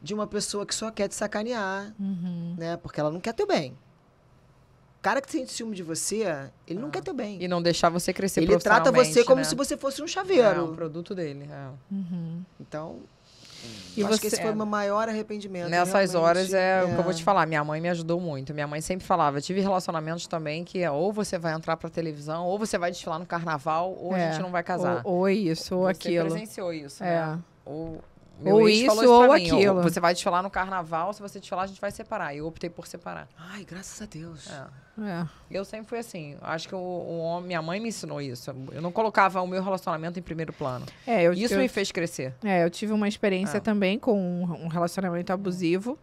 de uma pessoa que só quer te sacanear, uhum. né? Porque ela não quer teu bem. O cara que sente ciúme de você, ele ah. não quer teu bem.
E não deixar você crescer Ele trata você como né? se você fosse um chaveiro. É, um produto dele. É. Uhum. Então, Hum. E acho você... que esse foi o é meu
maior arrependimento. Nessas realmente. horas é, é, o que eu vou te é.
falar. Minha mãe me ajudou muito. Minha mãe sempre falava. Tive relacionamentos também que é ou você vai entrar pra televisão, ou você vai desfilar no carnaval, ou é. a gente não vai casar. Ou, ou isso, ou você aquilo. Você presenciou isso, é. né?
Ou meu ou isso ou mim, aquilo. Ó, você vai
te falar no carnaval, se você te falar a gente vai separar. Eu optei por separar. Ai, graças a Deus. É. É. Eu sempre fui assim. Acho que o, o, minha mãe me ensinou isso. Eu não colocava o meu relacionamento em primeiro plano. É, eu, isso eu, me fez crescer.
É, eu tive uma experiência é. também com um, um relacionamento abusivo.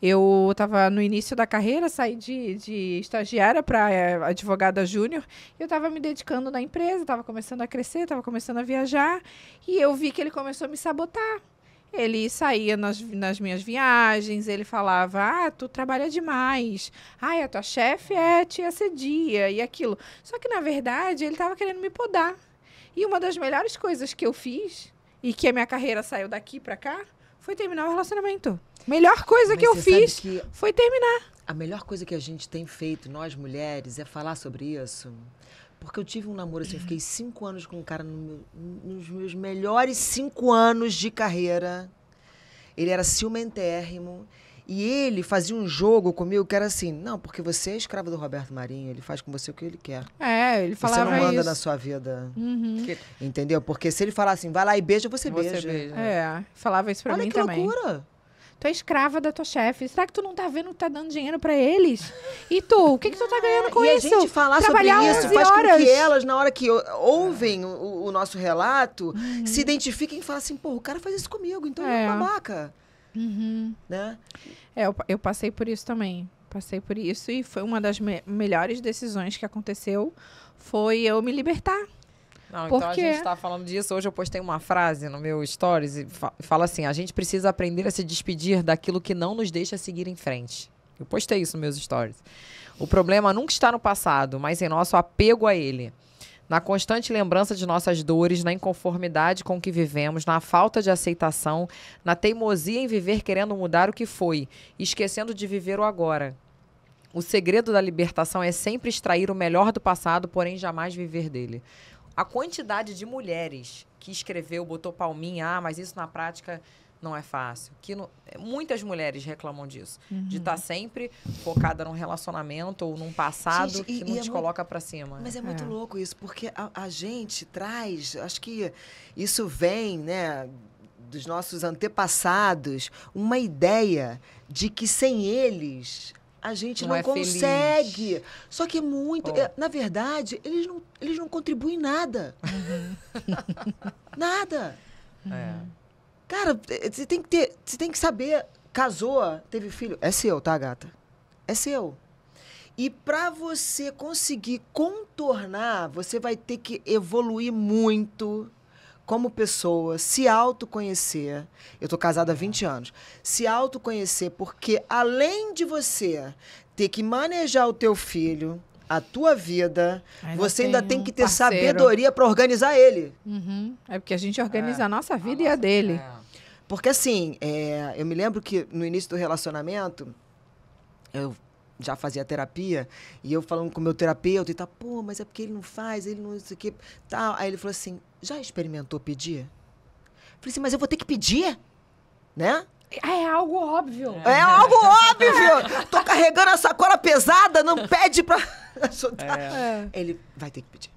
Eu estava no início da carreira, saí de, de estagiária para é, advogada júnior. Eu estava me dedicando na empresa, estava começando a crescer, estava começando a viajar. E eu vi que ele começou a me sabotar. Ele saía nas, nas minhas viagens, ele falava: Ah, tu trabalha demais. Ah, a tua chefe é te cedia e aquilo. Só que, na verdade, ele estava querendo me podar. E uma das melhores coisas que eu fiz, e que a minha carreira saiu daqui para cá, foi terminar o relacionamento. Melhor coisa Mas que eu fiz que foi terminar.
A melhor coisa que a gente tem feito, nós mulheres, é falar sobre isso. Porque eu tive um namoro assim, eu fiquei cinco anos com um cara no meu, nos meus melhores cinco anos de carreira. Ele era ciumentérrimo. E ele fazia um jogo comigo que era assim: não, porque você é escrava do Roberto Marinho, ele faz com você o que ele quer.
É, ele falava isso Você não manda isso. na sua vida. Uhum.
Entendeu? Porque se ele falar assim, vai lá e beija, você, você beija. beija.
É, falava isso pra Olha mim também. Olha que loucura. Tu é escrava da tua chefe. Será que tu não tá vendo que tá dando dinheiro para eles? E tu, o que, que tu tá ganhando com e isso? A gente falar Trabalhar sobre isso faz horas. com que elas,
na hora que ouvem o, o nosso relato, uhum. se identifiquem e falem assim, pô, o
cara faz isso comigo, então é. é um é. babaca.
Uhum.
Né? É, eu, eu passei por isso também. Passei por isso e foi uma das me melhores decisões que aconteceu foi eu me libertar não, então a gente tá
falando disso. Hoje eu postei uma frase no meu stories e fala assim: a gente precisa aprender a se despedir daquilo que não nos deixa seguir em frente. Eu postei isso nos meus stories. O problema nunca está no passado, mas em nosso apego a ele. Na constante lembrança de nossas dores, na inconformidade com o que vivemos, na falta de aceitação, na teimosia em viver querendo mudar o que foi, esquecendo de viver o agora. O segredo da libertação é sempre extrair o melhor do passado, porém jamais viver dele. A quantidade de mulheres que escreveu, botou palminha, ah, mas isso na prática não é fácil. Que eh, Muitas mulheres reclamam disso. Uhum. De estar tá sempre focada num relacionamento ou num passado gente, e, que não é te é coloca para cima. Mas é muito é.
louco isso, porque a, a, gente traz, acho que isso vem, né? Dos nossos antepassados, uma ideia de que sem eles a gente não, não é consegue. Feliz. Só que é muito. Oh. É, na verdade, eles não, eles não contribuem nada. Uhum. *laughs* nada. É. Cara, é, você tem que ter. Você tem que saber. Casou, teve filho. É seu, tá, gata? É seu. E para você conseguir contornar, você vai ter que evoluir muito como pessoa, se autoconhecer. Eu estou casada há 20 anos. Se autoconhecer, porque além de você ter que manejar o teu filho, a tua vida, ainda você ainda tem, tem que ter parceiro. sabedoria para organizar ele.
Uhum. É porque a gente organiza é. a nossa vida a nossa, e a dele.
É. Porque assim, é, eu me lembro que no início do relacionamento, eu já fazia terapia, e eu falando com o meu terapeuta, e tá, pô, mas é porque ele não faz, ele não isso aqui, tal. Aí ele falou assim, já experimentou pedir? Eu falei assim, mas eu vou ter que pedir? Né? É, é algo óbvio. É, é algo óbvio! Tô carregando a sacola pesada, não pede pra *laughs* É. Ele vai ter que pedir.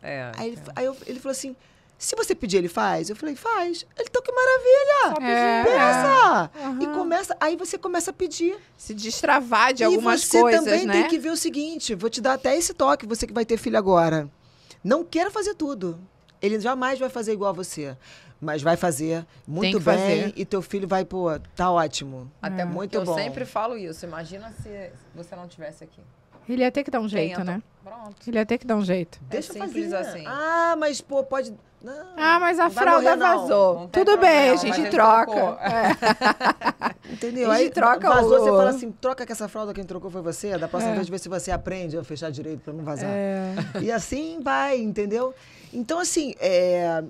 É, aí, ele, é. aí eu, ele falou assim, se você pedir, ele faz? Eu falei, faz. Ele, então que maravilha! É. Pensa! Uhum. E começa, aí você começa a pedir. Se destravar de e algumas coisas, né? E você também tem que ver o seguinte, vou te dar até esse toque, você que vai ter filho agora. Não queira fazer tudo. Ele jamais vai fazer igual a você. Mas vai fazer muito bem fazer. e teu filho vai, pô, tá ótimo. Até é. muito bom. Eu sempre
falo isso. Imagina se você não tivesse aqui.
Ele ia ter que dar um jeito, Tenta. né? Pronto. Ele ia ter que dar um jeito. É Deixa eu fazer. assim.
Ah, mas pô, pode não, ah, mas a fralda morrer, vazou.
Tudo bem, a gente troca.
É. *laughs* Entendeu? A gente troca vazou, o... você fala assim, troca que essa fralda quem trocou foi você, da próxima é. vez ver se você aprende a fechar direito para não vazar. É. E assim vai, entendeu? Então, assim, é...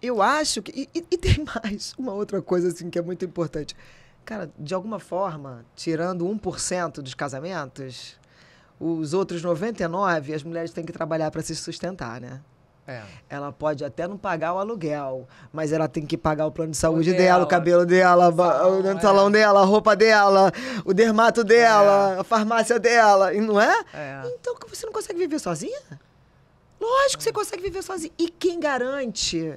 eu acho que... E, e tem *laughs* mais uma outra coisa, assim, que é muito importante. Cara, de alguma forma, tirando 1% dos casamentos, os outros 99% as mulheres têm que trabalhar para se sustentar, né? É. Ela pode até não pagar o aluguel, mas ela tem que pagar o plano de saúde o dela, dela, o cabelo dela, o salão, é. dela, a roupa dela, o dermato dela, é. a farmácia dela, e não é? é. Então você não consegue viver sozinha? Lógico que você consegue viver sozinha. E quem garante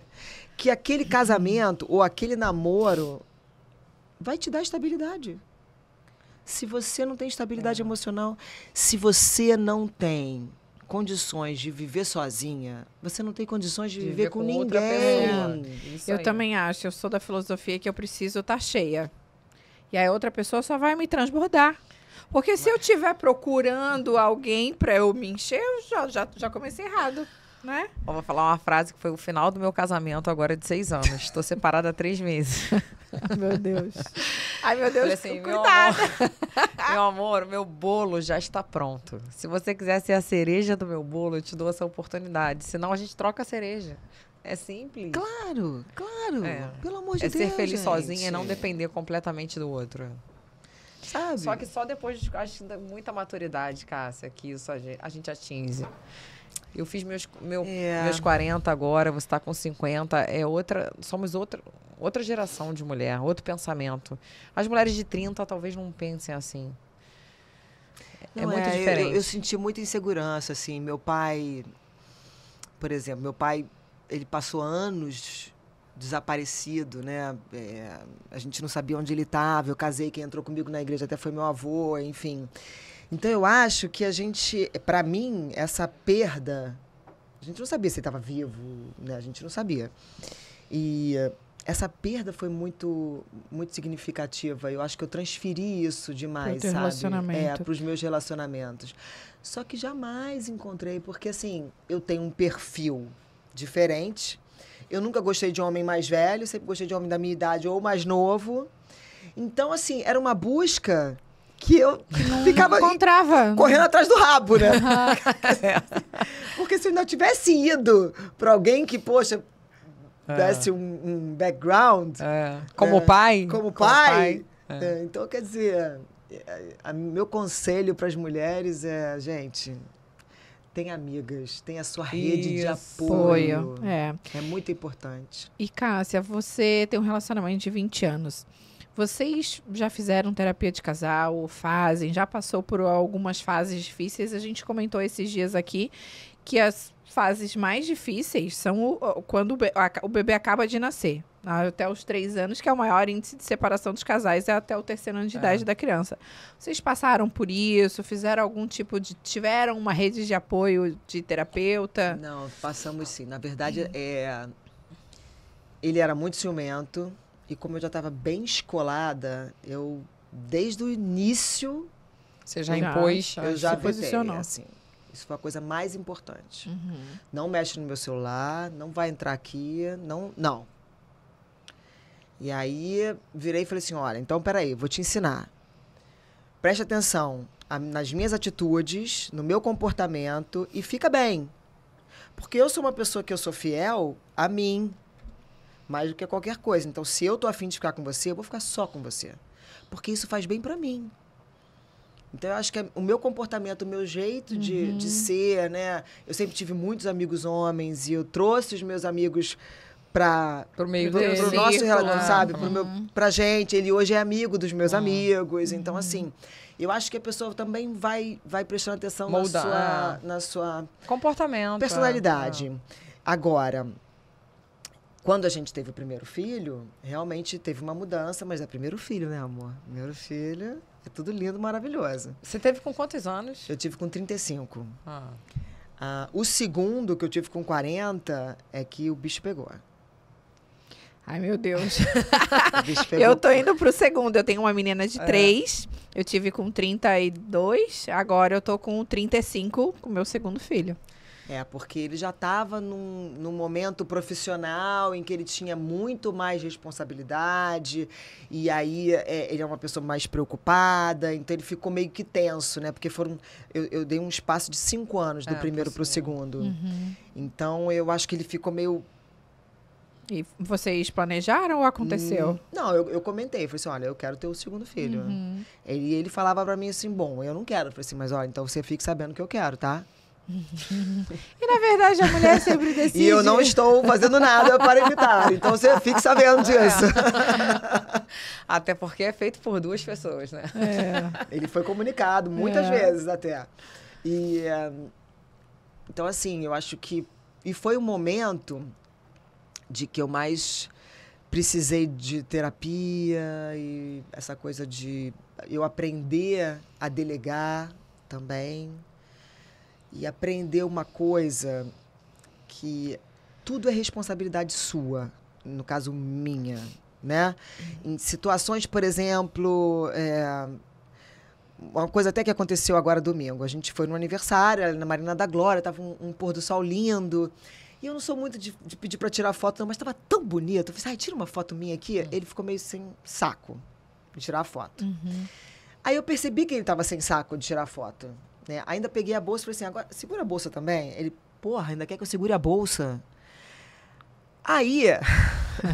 que aquele casamento ou aquele namoro vai te dar estabilidade? Se você não tem estabilidade é. emocional, se você não tem condições de viver sozinha, você não
tem condições de, de viver, viver, com, com ninguém. É. eu aí. também acho, eu sou da filosofia que eu preciso estar tá cheia. E aí outra pessoa só vai me transbordar. Porque se eu estiver procurando alguém para eu me encher, eu já, já, já comecei errado né?
Eu vou falar uma frase que foi o final do meu casamento agora de seis anos. Estou separada há três meses. *laughs* meu Deus.
Ai, meu Deus, assim, cuidado.
Meu amor, *laughs* meu amor, meu bolo já está pronto. Se você quiser ser a cereja do meu bolo, eu te dou essa oportunidade. Senão a gente troca a cereja. É simples. Claro, claro. É. Pelo amor é de é Deus. É ser feliz gente. sozinha e não depender completamente do outro. Sabe? Só que só depois de acho, muita maturidade, Cássia, que isso a gente, a gente atinge. Eu fiz meus, meu, é. meus 40 agora, você está com 50. É outra, somos outra, outra geração de mulher, outro pensamento. As mulheres de 30 talvez não pensem assim. É não é muito diferente. Eu, eu,
senti muita insegurança, assim. Meu pai, por exemplo, meu pai, ele passou anos desaparecido, né? É, a gente não sabia onde ele estava. Eu casei, quem entrou comigo na igreja até foi meu avô, enfim. Então eu acho que a gente, para mim, essa perda, a gente não sabia se ele estava vivo, né? A gente não sabia. E eh, essa perda foi muito muito significativa. Eu acho que eu transferi isso demais, sabe? É, para os meus relacionamentos. Só que jamais encontrei, porque assim, eu tenho um perfil diferente. Eu nunca gostei de homem mais velho, sempre gostei de homem da minha idade ou mais novo. Então, assim, era uma busca que eu não ficava encontrava. correndo atrás do rabo, né? *laughs* É. Porque se eu não tivesse ido para alguém que, poxa, é. desse um, um background. É. é como, é, pai? Como, como pai? É. então, quer dizer, a, a, meu conselho para as mulheres é, gente, tem amigas, tem a sua rede Isso. de apoio. É.
é muito importante. E Cássia, você tem um relacionamento de 20 anos. Vocês já fizeram terapia de casal, fazem, já passou por algumas fases difíceis. A gente comentou esses dias aqui que as fases mais difíceis são o, quando o, o, bebê acaba de nascer. Né? Até os três anos, que é o maior índice de separação dos casais, é até o terceiro ano de é. idade da criança. Vocês passaram por isso? Fizeram algum tipo de. Tiveram uma rede de apoio de terapeuta? Não, passamos sim. Na verdade, hum. é, ele era muito
ciumento e como eu já estava bem escolada, eu, desde o início.
Você já impôs, eu já se posicionou. Assim,
isso foi a coisa mais importante. Uhum. Não mexe no meu celular, não vai entrar aqui, não. não. E aí virei e falei assim: olha, então peraí, vou te ensinar. Preste atenção a, nas minhas atitudes, no meu comportamento e fica bem. Porque eu sou uma pessoa que eu sou fiel a mim, mais do que qualquer coisa. Então, se eu tô afim de ficar com você, eu vou ficar só com você. Porque isso faz bem para mim. Então, eu acho que é o meu comportamento, o meu jeito de, uhum. de ser, né? Eu sempre tive muitos amigos homens e eu trouxe os meus amigos para o meio pro, pro nosso relacionamento, né? sabe? Pro uhum. meu, pra gente, ele hoje é amigo dos meus uhum. amigos. Então, uhum. assim, eu acho que a pessoa também vai vai prestando atenção Moldar. na sua na sua comportamento,
é. personalidade.
É. Agora, quando a gente teve o primeiro filho, realmente teve uma mudança, mas é primeiro filho, né, amor? Primeiro filho, é tudo lindo, maravilhoso. Você teve com quantos anos? Eu tive com 35. Ah. Ah, o segundo, que eu tive com 40, é que o bicho pegou. Ai, meu Deus. *laughs* eu
tô indo pro segundo. Eu tenho uma menina de 3. É. Eu tive com 32. Agora eu tô com 35, com o meu segundo filho.
É, porque ele já estava num, num momento profissional em que ele tinha muito mais responsabilidade, e aí é, ele é uma pessoa mais preocupada, então ele ficou meio que tenso, né? Porque foram. Eu, eu dei um espaço de cinco anos do é, primeiro para o segundo. Uhum. Então eu acho que ele ficou meio
e vocês planejaram ou aconteceu? Hum,
não, eu, eu comentei. Falei assim, olha, eu quero ter o segundo filho. Uhum. E ele, ele falava para mim assim, bom, eu não quero. Eu falei assim, mas olha, então você fique sabendo que eu quero, tá?
*laughs* E na verdade a mulher sempre decide. e eu não estou fazendo nada para evitar. Então
você fique sabendo disso.
É.
*laughs* Até porque é feito por duas pessoas, né? É.
Ele foi comunicado muitas é. vezes até. E eh, então assim, eu acho que e foi o um momento de que eu mais precisei de terapia e essa coisa de eu aprender a delegar também e aprender uma coisa que tudo é responsabilidade sua, no caso minha, né? Em situações, por exemplo, é, uma coisa até que aconteceu agora domingo. A gente foi no aniversário, na Marina da Glória, tava um, um pôr do sol lindo. E eu não sou muito de, de pedir para tirar foto, não, mas estava tão bonito. Eu falei, assim, ai, tira uma foto minha aqui. Uhum. Ele ficou meio sem saco de tirar a foto. Uhum. Aí eu percebi que ele estava sem saco de tirar a foto. Né? Ainda peguei a bolsa e falei assim, agora segura a bolsa também. Ele, porra, ainda quer que eu segure a bolsa? Aí, *laughs*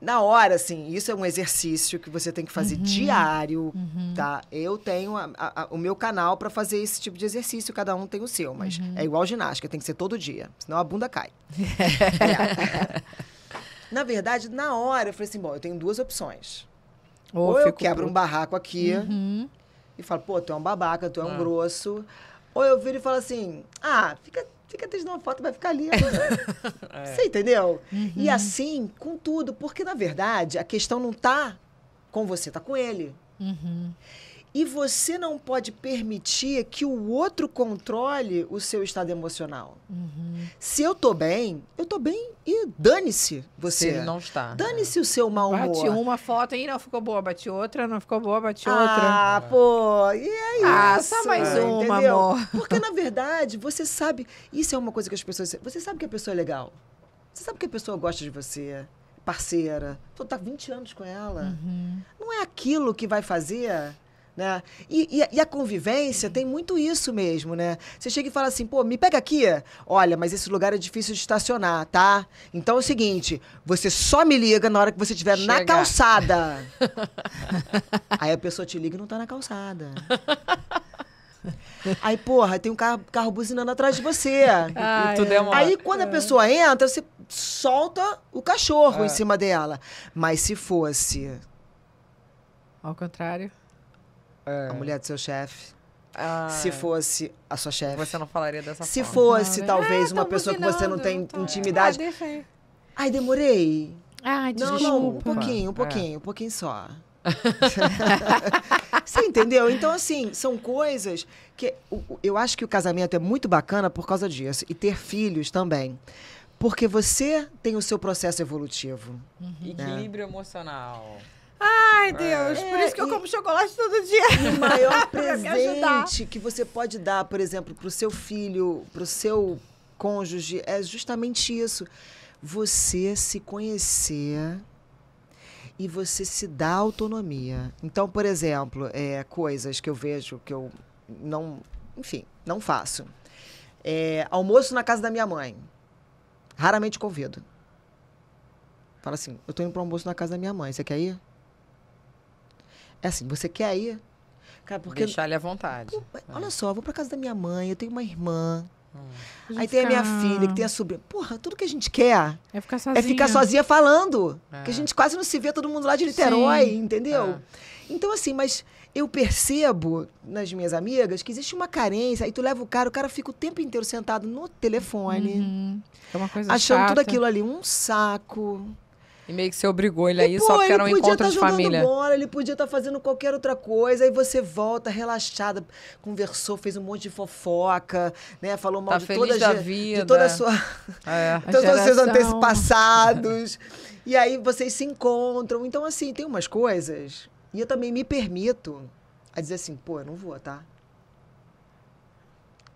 na hora, assim, isso é um exercício que você tem que fazer uhum. diário, uhum. tá? Eu tenho a, a, o meu canal para fazer esse tipo de exercício, cada um tem o seu, mas uhum. é igual ginástica, tem que ser todo dia, senão a bunda cai. é. *laughs* Na verdade, na hora, eu falei assim, bom, eu tenho duas opções.
Ou, Ou eu quebro pro... um barraco aqui
uhum e falo, pô, tu é um babaca, tu é um ah. grosso. Ou eu viro e falo assim, ah, fica, fica tendo uma foto, vai ficar lindo. *laughs* é. Você entendeu? Uhum. E assim, com tudo, porque na verdade a questão não tá com você, tá com ele. Uhum. E você não pode permitir que o outro controle o seu estado
emocional.
Uhum. Se eu tô bem, eu tô bem e dane-se você. Se ele não está. Né?
Dane-se né? o seu mau humor. Bati uma foto e não ficou boa, bati outra, não ficou boa, bati ah, outra. Ah, é. pô, e é isso. Ah, só mais uma, entendeu? amor. Porque, na verdade, você sabe...
Isso é uma coisa que as pessoas... Você sabe que a pessoa é legal. Você sabe que a pessoa gosta de você parceira. Tu tá 20 anos com ela. Uhum. Não é aquilo que vai fazer né? E, e, e, a convivência tem muito isso mesmo, né? Você chega e fala assim, pô, me pega aqui. Olha, mas esse lugar é difícil de estacionar, tá? Então é o seguinte, você só me liga na hora que você estiver na calçada. *laughs* Aí a pessoa te liga e não tá na calçada. *laughs* Aí, porra, tem um carro, carro buzinando atrás de você. Ai, é. Aí, quando a é. pessoa entra, você solta o cachorro é. em cima dela. Mas se fosse... Ao contrário... É. A mulher do seu chefe. Ah, se é. fosse a sua chefe. Você não falaria dessa se forma. Se fosse, não, né? talvez, é, uma pessoa que você não tem intimidade. Ah, Ai, demorei. Ai, desculpa. Não, um pouquinho, um pouquinho, é. um pouquinho só. *laughs* você entendeu? Então, assim, são coisas que. Eu acho que o casamento é muito bacana por causa disso. E ter filhos também. Porque você tem o seu processo evolutivo.
Uhum. Né? Equilíbrio emocional. Ai, é. Deus, é, por isso que eu é, como chocolate todo dia. O *laughs* maior presente
que você pode dar, por exemplo, para o seu filho, para o seu cônjuge, é justamente isso. Você se conhecer e você se dá autonomia. Então, por exemplo, é, coisas que eu vejo que eu não, enfim, não faço. É, almoço na casa da minha mãe. Raramente convido. Fala assim, eu tô indo pro almoço na casa da minha mãe, você quer ir? É assim, você quer ir?
Cara, porque... Deixar ele à vontade. Pô, olha é.
só, eu vou para casa da minha mãe, eu tenho uma irmã. Hum. Aí tem a minha filha, que tem a sobrinha.
Porra, tudo que a gente quer é ficar sozinha, é ficar sozinha falando.
É. Que a gente quase não se vê todo mundo lá de Niterói, Sim. entendeu? É. Então, assim, mas eu percebo nas minhas amigas que existe uma carência. Aí tu leva o cara, o cara fica o tempo inteiro sentado no telefone. Uhum.
É uma coisa Achando chata. tudo aquilo
ali um saco.
E meio que você obrigou ele aí, e, pô, só porque era um encontro tá de família.
Bola, ele podia estar tá fazendo qualquer outra coisa, aí você volta relaxada, conversou, fez um monte de fofoca, né? Falou mal tá de, toda a, vida. de toda a sua.
*laughs* É. *laughs* todos os seus
antepassados. e aí vocês se encontram. Então, assim, tem umas coisas. E eu também me permito a dizer assim, pô, eu não vou, tá?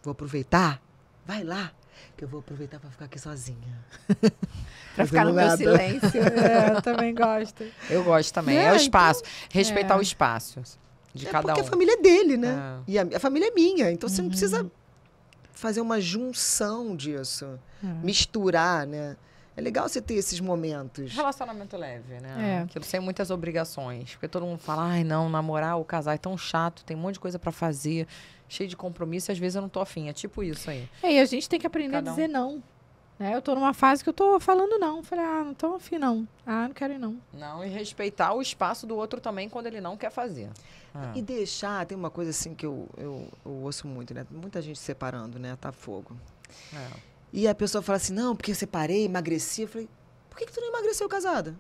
Vou aproveitar, vai lá, que eu vou aproveitar para ficar aqui sozinha. *laughs* para ficar no meu silêncio. é, eu também *laughs* gosto. Eu gosto também. É, é o então, espaço. Então, Respeitar é. o
espaço de é cada porque um. Porque a
família é dele, né? É. E a, a, família é minha. Então você não uhum. precisa fazer uma
junção disso, uhum. misturar, né? É legal você ter esses momentos. Relacionamento leve, né? É. Aquilo sem muitas obrigações. Porque todo mundo fala, ai, não, namorar ou casar é tão chato, tem um monte de coisa para fazer cheio de compromisso e às vezes eu não tô afim. É tipo isso aí.
É, e a gente tem que aprender a dizer não. Né? Eu tô numa fase que eu tô falando não. Falei, ah, não tô afim não. Ah, não quero ir não.
Não, e respeitar o espaço do outro também quando ele não quer fazer. Ah. E
deixar, tem uma coisa assim que eu, eu, eu ouço muito, né? Muita gente separando, né? Tá fogo. É. E a pessoa fala assim, não, porque eu separei, emagreci. Eu falei, por que, que tu não emagreceu casada?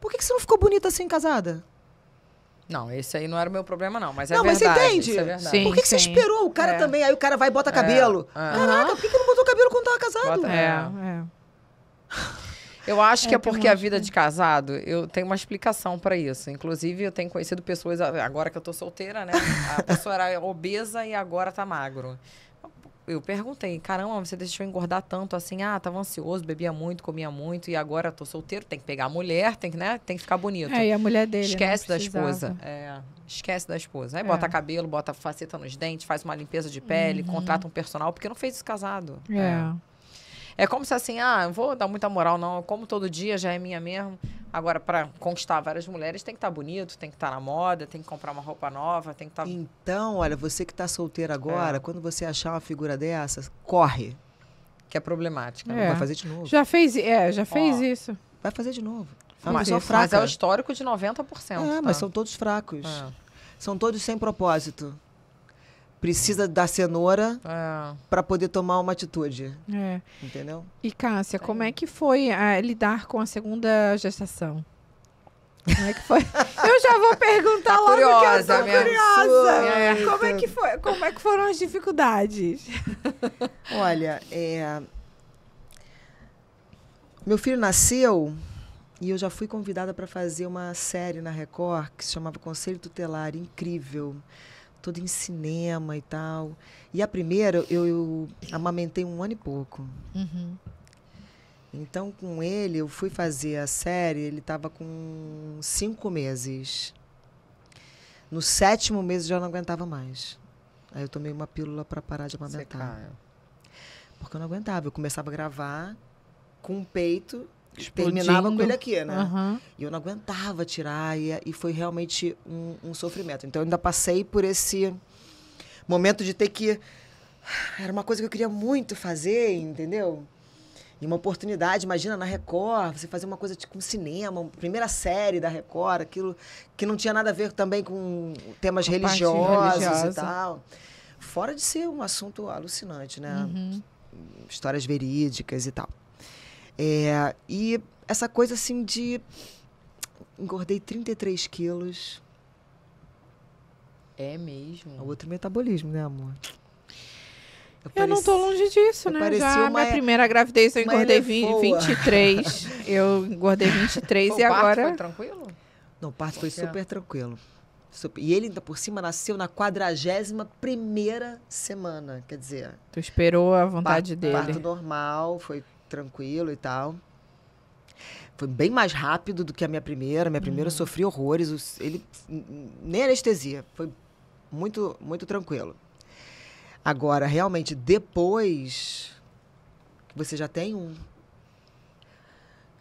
Por que, que você não ficou bonita assim casada?
Não, esse aí não era o meu problema, não. Mas é verdade. Não, mas você é entende? É sim, por que, que você esperou o cara é. também?
Aí o cara vai e bota é. cabelo. É. Caraca,
uhum. por que, que não botou cabelo quando tava casado? Bota... É, é. é. Eu acho que é porque a vida de casado, eu tenho uma explicação para isso. Inclusive, eu tenho conhecido pessoas, agora que eu tô solteira, né? A pessoa era obesa e agora tá magro eu perguntei, caramba, você deixou engordar tanto assim? Ah, tava ansioso, bebia muito, comia muito, e agora tô solteiro, tem que pegar a mulher, tem que, né, tem que ficar bonito. É, e a mulher dele. Né, esquece da esposa. É, esquece da esposa. Aí é. bota cabelo, bota faceta nos dentes, faz uma limpeza de pele, uhum. contrata um personal, porque não fez isso casado. é. é. É como se assim, ah, não vou dar muita moral, não. Eu como todo dia, já é minha mesmo. Agora, para conquistar várias mulheres, tem que estar tá bonito, tem que estar tá na moda, tem que comprar uma roupa nova, tem que estar. Tá...
Então, olha, você que está solteira agora, é. quando você achar uma figura dessas,
corre. Que é problemática. Né? É. Vai fazer de novo.
Já fez, é, já fez Ó, isso. Vai
fazer de novo. É uma pessoa é, fraca. Mas é o histórico de 90%. É, mas tá? são
todos fracos. É. São todos sem propósito precisa da cenoura é. para poder tomar uma atitude. É. Entendeu?
E Cássia, como é que foi a, ah, lidar com a segunda gestação? Como é que foi? *laughs* eu já vou perguntar tá logo curiosa, que eu curiosa. Sua, é, como é que foi? Como é que foram as dificuldades?
*laughs* Olha, é... meu filho nasceu e eu já fui convidada para fazer uma série na Record que se chamava Conselho Tutelar, incrível toda em cinema e tal. E a primeira eu, eu amamentei um ano e pouco. Uhum. Então, com ele, eu fui fazer a série, ele estava com cinco meses. No sétimo mês eu já não aguentava mais. Aí eu tomei uma pílula para parar de amamentar. Porque eu não aguentava. Eu começava a gravar com o peito Explodindo. terminava com ele aqui, né? Uhum. E eu não aguentava tirar, e, e foi realmente um, um, sofrimento. Então eu ainda passei por esse momento de ter que. Era uma coisa que eu queria muito fazer, entendeu? E uma oportunidade, imagina, na Record, você fazer uma coisa tipo um cinema, uma primeira série da Record, aquilo que não tinha nada a ver também com temas com religiosos e tal. Fora de ser um assunto alucinante, né? Uhum. Histórias verídicas e tal. É, e essa coisa assim de. Engordei 33 quilos. É mesmo. É outro metabolismo, né, amor? Eu, eu não tô longe
disso, né? Já uma... minha primeira gravidez eu engordei 20, 23.
eu engordei
23
Pô, e agora. Foi tranquilo?
Não, o parto foi super tranquilo. E ele ainda por cima nasceu na 41 primeira semana, quer dizer.
Tu esperou a vontade parto, dele. Parto
normal, foi tranquilo e tal. Foi bem mais rápido do que a minha primeira. Minha primeira uhum. sofri horrores. Ele nem anestesia. Foi muito, muito tranquilo. Agora, realmente, depois você já tem um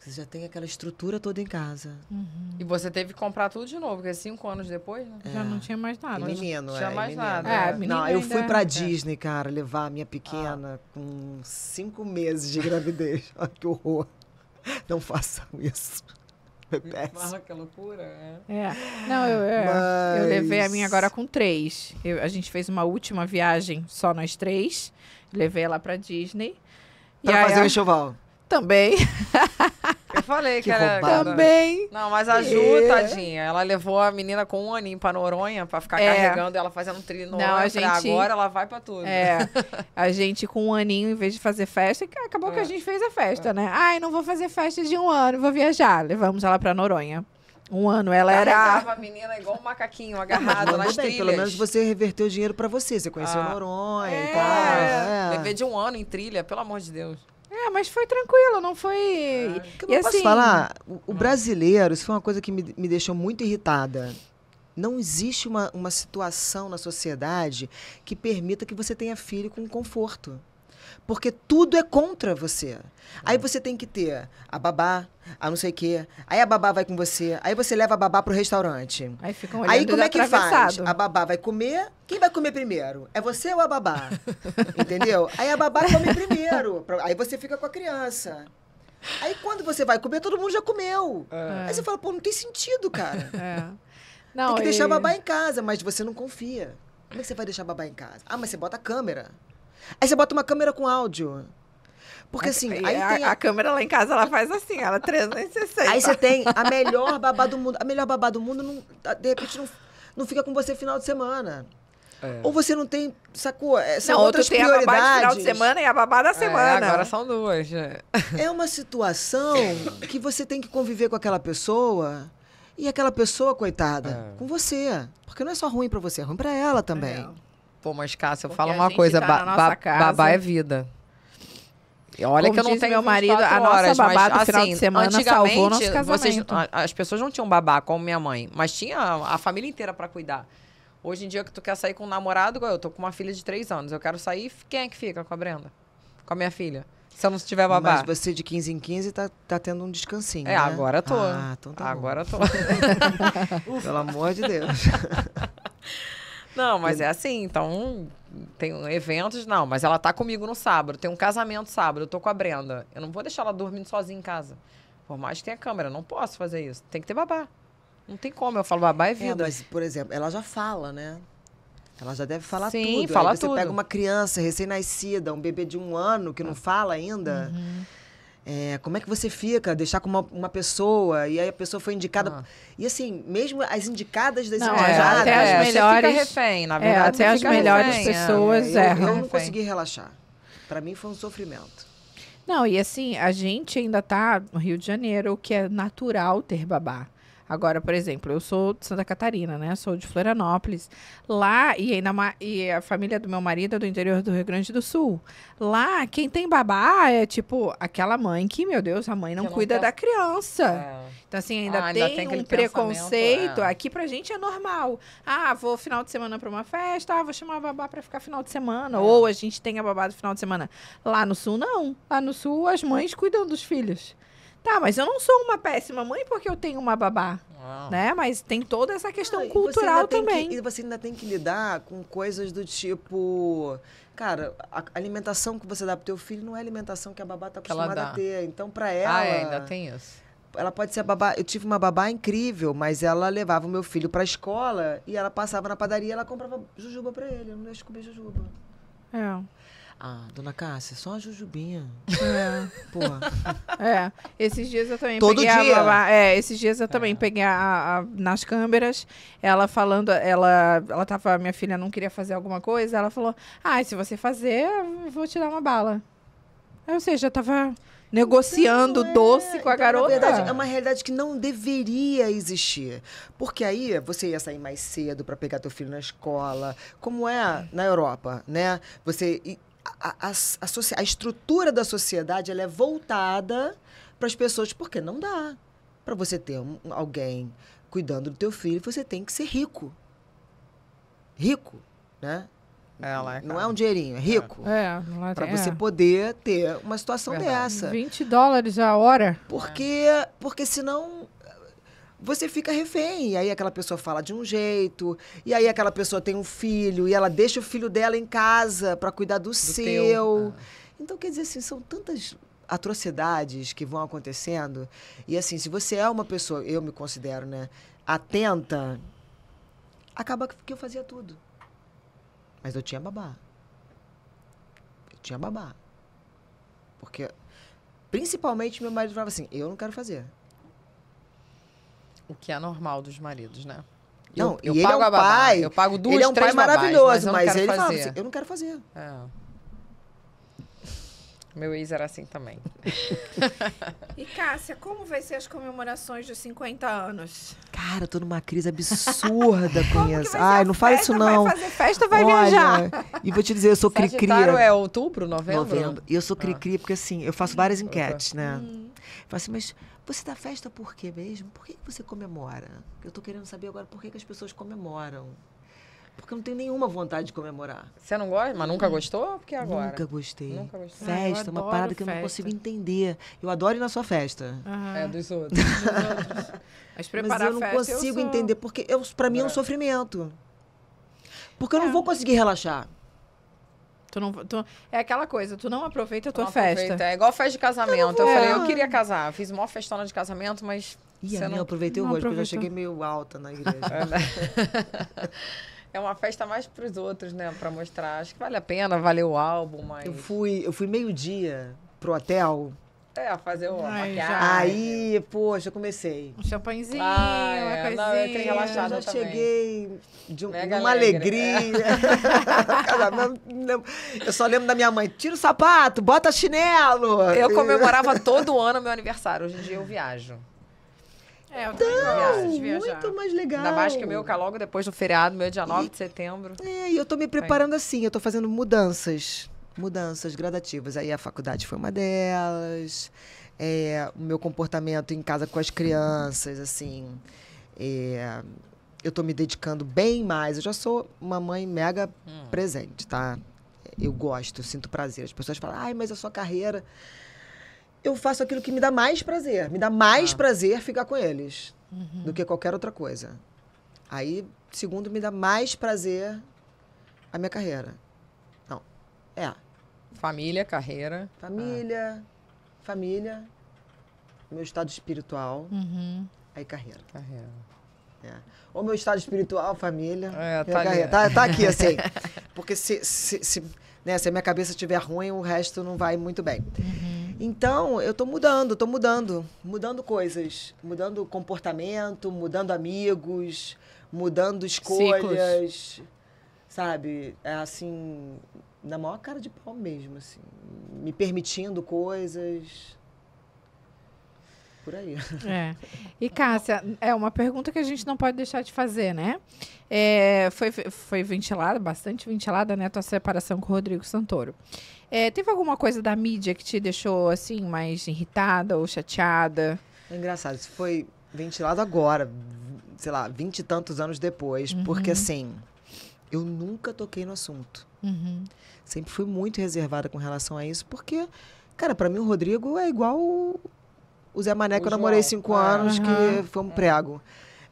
você já tem aquela estrutura toda em casa. Uhum.
E você teve que comprar tudo de novo, porque é cinco anos depois, né? é. Já não tinha
mais nada. E menino, não tinha é, mais menino. nada. É, é. menino não, eu fui é, pra é.
Disney, cara, levar a minha pequena ah. com cinco meses de gravidez. Olha *laughs* que horror. Não façam
isso. *laughs* péssimo.
que loucura, é. é. Não, eu, eu, Mas... eu, levei a minha agora
com três. Eu, a gente fez uma última viagem só nós três. Levei ela pra Disney. Pra e fazer o um enxoval. Também. *laughs* falei que, que era. Também. Não, mas a Ju, é. tadinha,
ela levou a menina com um aninho pra Noronha pra
ficar é. carregando ela fazendo trilho no Não, a gente... agora ela vai pra tudo. É. *laughs* a gente com um aninho, em vez de fazer festa, acabou é. que a é. gente fez a festa, é. né? Ai, não vou fazer festa de um ano, vou viajar. Levamos ela pra Noronha. Um ano, ela Carregava
era. a menina igual um macaquinho agarrado nas bem, trilhas. Pelo menos você
reverteu o dinheiro para você. Você conheceu ah,
Noronha
é,
e tal. É. Bebê
de um ano em trilha, pelo amor de Deus. É, mas foi tranquilo, não foi. Ah, não posso assim falar,
o hum. brasileiro, isso foi uma coisa que me, me deixou muito irritada. Não existe uma, uma situação na sociedade que permita que você tenha filho com conforto. Porque tudo é contra você. Aí é. você tem que ter a babá, a não sei o quê. Aí a babá vai com você. Aí você leva a babá pro restaurante. Aí ficam olhando Aí como é que faz? A babá vai comer. Quem vai comer primeiro? É você ou a babá? *laughs* Entendeu? Aí a babá come primeiro. Aí você fica com a criança. Aí quando você vai comer, todo mundo já comeu. É. é. Aí você fala, pô, não tem sentido, cara. *laughs* É. Não, tem que e... deixar a babá em casa, mas você não confia. Como é que você vai deixar a babá em casa? Ah, mas você bota a câmera. Aí você bota uma câmera com áudio. Porque assim, a, aí a, tem a... a... câmera lá em casa ela faz assim, ela
360. Aí você *laughs* tem a melhor babá do
mundo. A melhor babá do mundo não, tá, de repente não, não fica com você final de semana. É. Ou você não tem, sacou? É, são não, outras tem prioridades. a babá de final de semana e a babá da é, semana. É, agora
são duas. Né? *laughs*
É uma situação que você tem que conviver com aquela pessoa e aquela pessoa, coitada, é. com você. Porque não é só
ruim para você, é ruim para ela também. É. Pô, mas Cássia, falo uma coisa, tá ba ba casa. babá é vida. Olha Como que eu não tenho
meu marido, a nossa babá mas, do assim, final de assim, semana salvou nosso casamento. Vocês,
as pessoas não tinham babá, como minha mãe, mas tinha a família inteira para cuidar. Hoje em dia que tu quer sair com um namorado, eu tô com uma filha de três anos, eu quero sair, quem é que fica com a Brenda? Com a minha filha? Se
eu não tiver babá. Mas você de 15 em 15 tá, tá tendo um descansinho. É, né? agora tô. Ah, então tá agora bom. tô. *laughs* Pelo amor de Deus. *laughs*
Não, mas é
assim, então tem eventos, não, mas ela tá comigo no sábado, tem um casamento sábado, eu tô com a Brenda. Eu não vou deixar ela dormindo sozinha em casa. Por mais que tenha câmera, não posso fazer isso. Tem que ter babá. Não tem como, eu falo babá é, é vida. É, mas, por exemplo, ela já fala, né? Ela já deve falar Sim, tudo. Sim, fala você tudo. Você pega uma
criança recém-nascida, um bebê de um ano que não ah. fala ainda. Uhum. É, como é que você fica? Deixar com uma, uma pessoa, e aí a pessoa foi indicada. Ah. E assim, mesmo as indicadas das não, é, invejadas, até as é, melhores, fica refém, na é, verdade. É, até as melhores refém, é. pessoas é, eu, eu, não consegui relaxar. Para mim foi um sofrimento.
Não, e assim, a gente ainda tá no Rio de Janeiro, que é natural ter babá. Agora, por exemplo, eu sou de Santa Catarina, né? Sou de Florianópolis. Lá, e, ainda e a família do meu marido é do interior do Rio Grande do Sul. Lá, quem tem babá é tipo aquela mãe que, meu Deus, a mãe não que cuida não tá... da criança. É. Então, assim, ainda, ah, ainda tem, tem um preconceito. É. Aqui pra gente é normal. Ah, vou final de semana pra uma festa, ah, vou chamar a babá pra ficar final de semana. É. Ou a gente tem a babá do final de semana. Lá no sul, não. Lá no sul, as mães cuidam dos filhos. Tá, mas eu não sou uma péssima mãe porque eu tenho uma babá. Ah. Né? Mas tem toda essa questão ah, cultural também. Que, e você
ainda tem que lidar com coisas do tipo. Cara, a alimentação que você dá pro teu filho não é a alimentação que a babá tá acostumada a ter. Então, para ela. Ah, é, ainda tem isso ela pode ser babá. Eu tive uma babá incrível, mas ela levava o meu filho para escola e ela passava na padaria, ela comprava jujuba para ele, eu não deixo comer jujuba. É. Ah, dona Cássia,
só a Jujubinha. É. Porra. É. Esses dias eu também Todo peguei dia. A, é, esses dias eu também é. peguei a, a, nas câmeras, ela falando, ela, ela tava, minha filha não queria fazer alguma coisa, ela falou, ah, se você fazer, eu vou te dar uma bala. Ou seja, eu tava negociando então, doce com a então, garota. Verdade, é uma
realidade que não deveria existir. Porque aí você ia sair mais cedo para pegar teu filho na escola, como é na Europa, né? Você a, a, a, a estrutura da sociedade ela é voltada para as pessoas, porque não dá. Para você ter um, alguém cuidando do teu filho, você tem que ser rico. Rico, né? é, é não é um dinheirinho, é, é. rico. É, para você é. poder ter uma situação Verdade. dessa. 20
dólares a hora. Porque, porque
senão você fica refém. E aí aquela pessoa fala de um jeito, e aí aquela pessoa tem um filho, e ela deixa o filho dela em casa para cuidar do, do seu. Ah. Então, quer dizer assim, são tantas atrocidades que vão acontecendo. E assim, se você é uma pessoa, eu me considero, né, atenta, acaba que eu fazia tudo. Mas eu tinha babá. Eu tinha babá. Porque, principalmente, meu marido falava assim: eu não quero fazer.
O que é normal dos maridos, né? não, eu, e é pago a é um babá, pai. Eu pago duas, ele é um pai maravilhoso, babás, mas, mas ele fazer. fala assim, eu não quero fazer. É. Meu ex era assim também.
*laughs* e Cássia, como vai ser as comemorações dos 50 anos?
Cara, eu tô numa crise absurda com isso. Ai, não fala isso não. Vai fazer
festa, vai Olha, viajar. E vou te dizer, eu sou cri-cri. é
outubro, novembro? Novembro. E eu sou cri-cri ah. porque assim, eu faço várias uhum. enquetes, né? Hum. Eu falo assim, mas você dá festa por quê mesmo? Por que você comemora? Eu estou querendo saber agora por que, que as pessoas comemoram. Porque eu não tenho nenhuma vontade de comemorar. Você não gosta? Mas nunca gostou? Porque agora? Nunca gostei. Nunca gostei. Festa, ah, uma parada festa. que eu não consigo entender. Eu adoro ir na sua festa. Uhum. É, dos outros. dos
outros.
Mas preparar Mas eu não festa, consigo eu sou... entender, porque para mim é um é. sofrimento.
Porque eu é. não vou conseguir relaxar. Tu não, tu,
é aquela coisa, tu
não aproveita a tua não festa. Aproveita. É igual festa de casamento. Eu, eu falei, eu queria casar. Fiz uma festona de casamento, mas. E a não, aproveitei o rosto, porque eu já cheguei meio alta na igreja. é, né? *laughs* é uma festa mais para os outros, né? Para mostrar. Acho que vale a pena, valeu o álbum, mas. Eu fui, eu
fui meio-dia pro hotel
é, fazer o Ai, maquiagem. Aí,
poxa, comecei. Um champanhezinho, ah, é. uma coisinha. Não, eu entrei relaxada eu já também. cheguei de um, uma alegria. *laughs* eu só lembro da minha mãe, tira o sapato,
bota chinelo. Eu comemorava todo ano meu aniversário. Hoje em dia eu viajo. É, eu então, muito mais legal. Ainda mais que o meu é logo depois do feriado, meu é dia 9 e, de setembro. É, e eu tô me preparando Vai.
assim, eu tô fazendo mudanças mudanças gradativas. Aí a faculdade foi uma delas, é, o meu comportamento em casa com as crianças, assim. É, eu estou me dedicando bem mais. Eu já sou uma mãe mega hum. presente, tá? Eu gosto, eu sinto prazer. As pessoas falam, ai, mas a sua carreira. Eu faço aquilo que me dá mais prazer. Me dá mais ah. prazer ficar com eles uhum. do que qualquer outra coisa. Aí, segundo, me dá mais prazer a minha carreira. Não. É. Família, carreira. Família, ah. família, meu estado espiritual, uhum. aí carreira. Carreira. É. Ou meu estado espiritual, família. É, tá, carreira. Tá, tá, aqui, assim. Porque se, se, se, né, se a minha cabeça estiver ruim, o resto não vai muito bem. Uhum. Então, eu estou mudando, estou mudando. Mudando coisas. Mudando comportamento, mudando amigos, mudando escolhas. Ciclos. Sabe? É assim na maior cara de pau mesmo, assim. Me permitindo coisas. Por aí. *laughs* É.
E, Cássia, é uma pergunta que a gente não pode deixar de fazer, né? É, foi, foi ventilada, bastante ventilada, né, a tua separação com o Rodrigo Santoro. É, teve alguma coisa da mídia que te deixou, assim, mais irritada ou chateada? É engraçado, isso
foi ventilado agora, sei lá, vinte e tantos anos depois, uhum. porque, assim, eu nunca toquei no assunto. Uhum. Sempre fui muito reservada com relação a isso, porque, cara, para mim o Rodrigo é igual o, o Zé Mané, que eu namorei cinco é. anos, que foi um é. prego.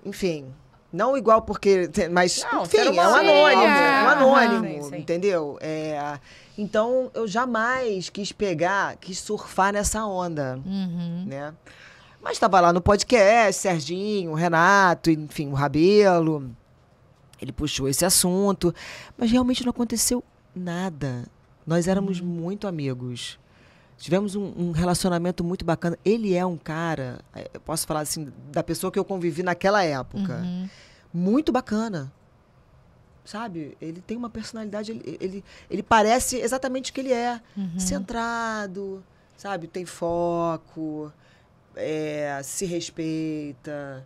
Enfim, não igual porque. Mas, não, enfim, é um é anônimo. É. Um anônimo, entendeu? É, então, eu jamais quis pegar, quis surfar nessa onda, uhum. né? Mas estava lá no podcast, Serginho, Renato, enfim, o Rabelo. Ele puxou esse assunto, mas realmente não aconteceu Nada. Nós éramos hum. muito amigos. Tivemos um, um, relacionamento muito bacana. Ele é um cara, eh, eu posso falar assim, da pessoa que eu convivi naquela época. Uhum. Muito bacana. Sabe? Ele tem uma personalidade, ele, ele, ele parece exatamente o que ele é. Uhum. Centrado, sabe? Tem foco, é, se respeita.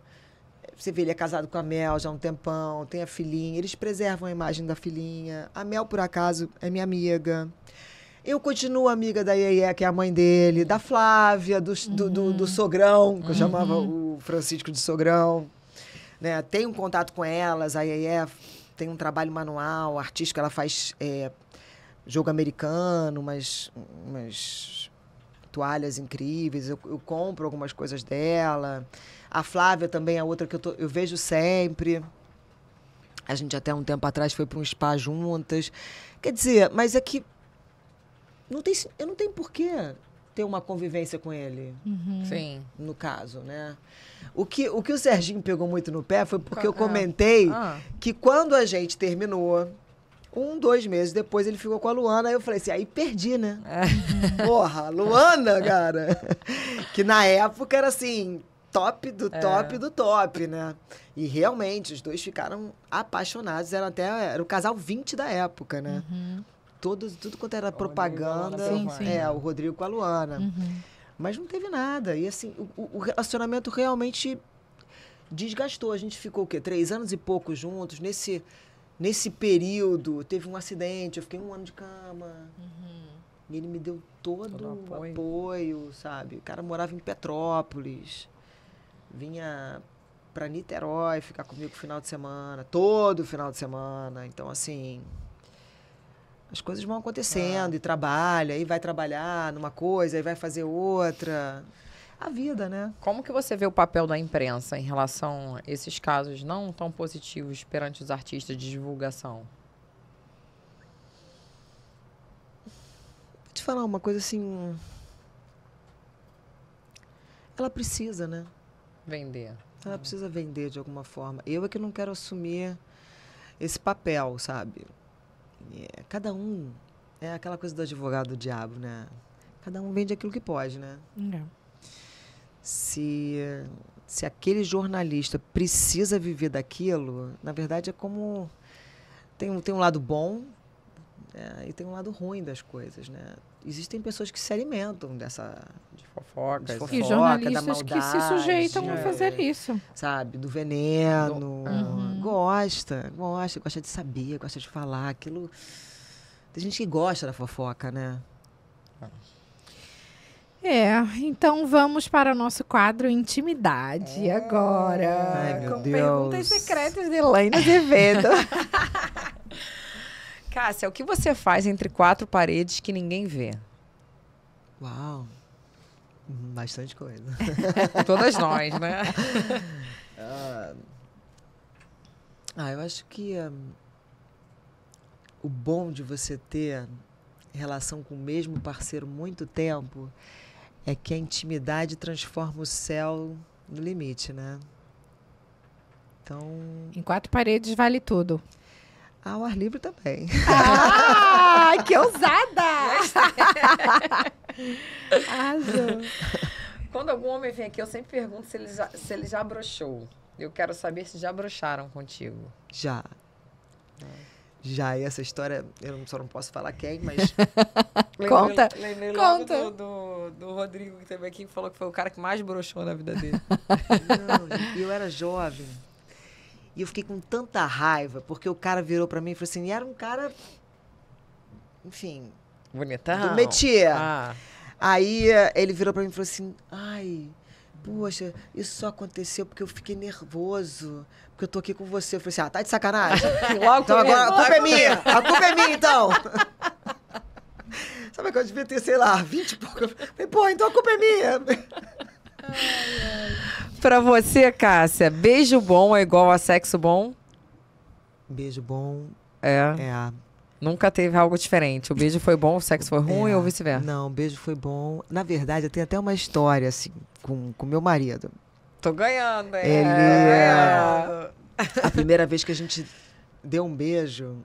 Você vê, ele é casado com a Mel já há um tempão, tem a filhinha, eles preservam a imagem da filhinha. A Mel, por acaso, é minha amiga. Eu continuo amiga da Iê, que é a mãe dele, da Flávia, do, uhum. do, do, do, uhum. Sogrão, que eu uhum. chamava o Francisco de Sogrão. Né? Tenho um contato com elas, a Iê tem um trabalho manual, artístico, ela faz é, jogo americano, mas, mas toalhas incríveis, eu, eu compro algumas coisas dela. A Flávia também é outra que eu, tô, eu vejo sempre. A gente até um tempo atrás foi para um spa juntas. Quer dizer, mas é que não tem, eu não tenho porquê ter uma convivência com ele. Uhum. Sim. No caso, né? O que, o que o Serginho pegou muito no pé foi porque eu é. comentei ah. Ah. que quando a gente terminou, um, dois meses depois ele ficou com a Luana, aí eu falei assim, aí perdi, né? É. *laughs* Porra, Luana, cara. *laughs* que na época era assim, top do é. top é. do top, né? E realmente, os dois ficaram apaixonados, eram até, era o casal 20 da época, né? Uhum. Todo, tudo quanto era propaganda, sim, sim. é, o Rodrigo com a Luana. Uhum. Mas não teve nada. E assim, o, o relacionamento realmente desgastou. A gente ficou o quê? Três anos e pouco juntos, nesse Nesse período, teve um acidente, eu fiquei um ano de cama. Uhum. E ele me deu todo, todo o apoio. apoio, sabe? O cara morava em Petrópolis, vinha para Niterói ficar comigo no final de semana, todo final de semana. Então, assim, as coisas vão acontecendo ah. e trabalha, aí vai trabalhar numa coisa, aí vai fazer outra a vida, né?
Como que você vê o papel da imprensa em relação a esses casos não tão positivos perante os artistas de divulgação? Vou te falar uma
coisa assim. Ela precisa, né? Vender. Ela hum. precisa vender de alguma forma. Eu é que não quero assumir esse papel, sabe? É, cada um. É aquela coisa do advogado do diabo, né? Cada um vende aquilo que pode, né? Não. É se, se aquele jornalista precisa viver daquilo, na verdade é como. Tem, um, tem um lado bom é, e tem um lado ruim das coisas, né? Existem pessoas que se alimentam dessa. De né. fofoca,
de fofoca e jornalistas maldade, que se sujeitam né,
é, a fazer isso. Sabe? Do veneno. Do, uhum. Gosta, gosta, gosta de saber, gosta de falar. Aquilo. Tem gente que gosta da fofoca, né? Ah.
É, então vamos para o nosso quadro Intimidade é. agora. Ai, meu com Deus. perguntas secretas de Elaine Azevedo.
*laughs* Cássia, o que você faz entre quatro paredes que ninguém vê?
Uau. Hum, bastante coisa. *laughs* Todas nós, né? Uh, *laughs* ah, eu acho que hum, o bom de você ter relação com o mesmo parceiro muito tempo é que a intimidade transforma o céu no
limite, né? Então.
Em quatro paredes vale tudo.
Ah, o ar livre também.
Ah, que ousada!
*laughs* Quando algum homem vem aqui, eu sempre pergunto se ele já, se ele já brochou. Eu quero saber se já brocharam contigo.
Já. É. Já essa história, eu só não posso falar quem, mas. *laughs* lembrei, conta!
Lembrei conta. logo do, do, do, Rodrigo, que teve aqui, que falou que foi o cara que mais broxou na vida dele.
*laughs* não, eu era jovem. E eu fiquei com tanta raiva, porque o cara virou para mim e falou assim: e era um cara. Enfim.
Bonitão. Do métier.
Ah. Aí eh, ele virou para mim e falou assim: ai, poxa, isso só aconteceu porque eu fiquei nervoso, porque eu tô aqui com você. Eu falei assim, ah, tá de sacanagem. *laughs* Logo então agora a culpa é minha, a culpa é minha então. *laughs* Sabe que eu devia ter, sei lá, 20 e pouco. falei, pô, então a culpa é minha.
Pra você, Cássia, beijo bom é igual a sexo bom?
Beijo bom.
É. É. Nunca teve algo diferente. O beijo foi bom, o sexo foi ruim é, ou vice-versa? Não, o beijo foi bom. Na verdade, eu tenho até uma história, assim, com o meu marido. Tô ganhando, hein? Ele... É.
A primeira vez que a gente deu um beijo,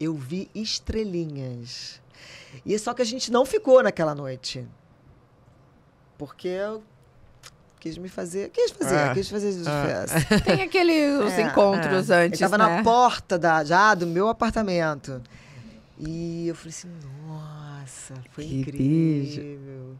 eu vi estrelinhas. E só que a gente não ficou naquela noite. Porque eu quis me fazer. Quis fazer, ah. quis fazer ah. *laughs* Tem aqueles é, encontros é. antes. Eu tava né? na porta da, já do meu apartamento. E eu falei assim, nossa, foi que incrível. Beijo.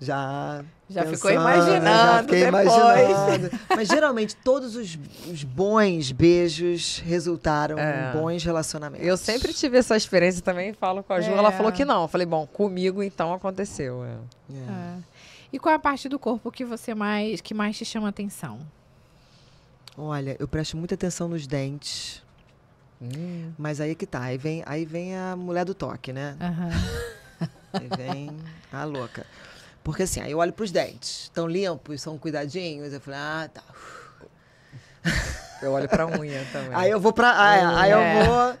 Já. Já pensando, ficou né, imaginando. Já fiquei depois. imaginando. *laughs* Mas geralmente todos os, os
bons beijos resultaram é. em bons relacionamentos. Eu sempre tive essa experiência também, falo com a Ju, é. ela falou que não. Eu falei, bom, comigo então aconteceu. É. é.
E qual é a parte do corpo que você mais que mais te chama atenção?
Olha, eu presto muita atenção nos dentes.
Hum. Mas aí é que tá, aí vem, aí vem a mulher do toque, né? Uhum. *laughs* aí vem a louca. Porque assim, aí eu olho pros dentes. Estão limpos, são cuidadinhos. Eu falo, ah, tá.
Eu olho pra unha também. Aí
eu vou pra. Aí, aí eu é. vou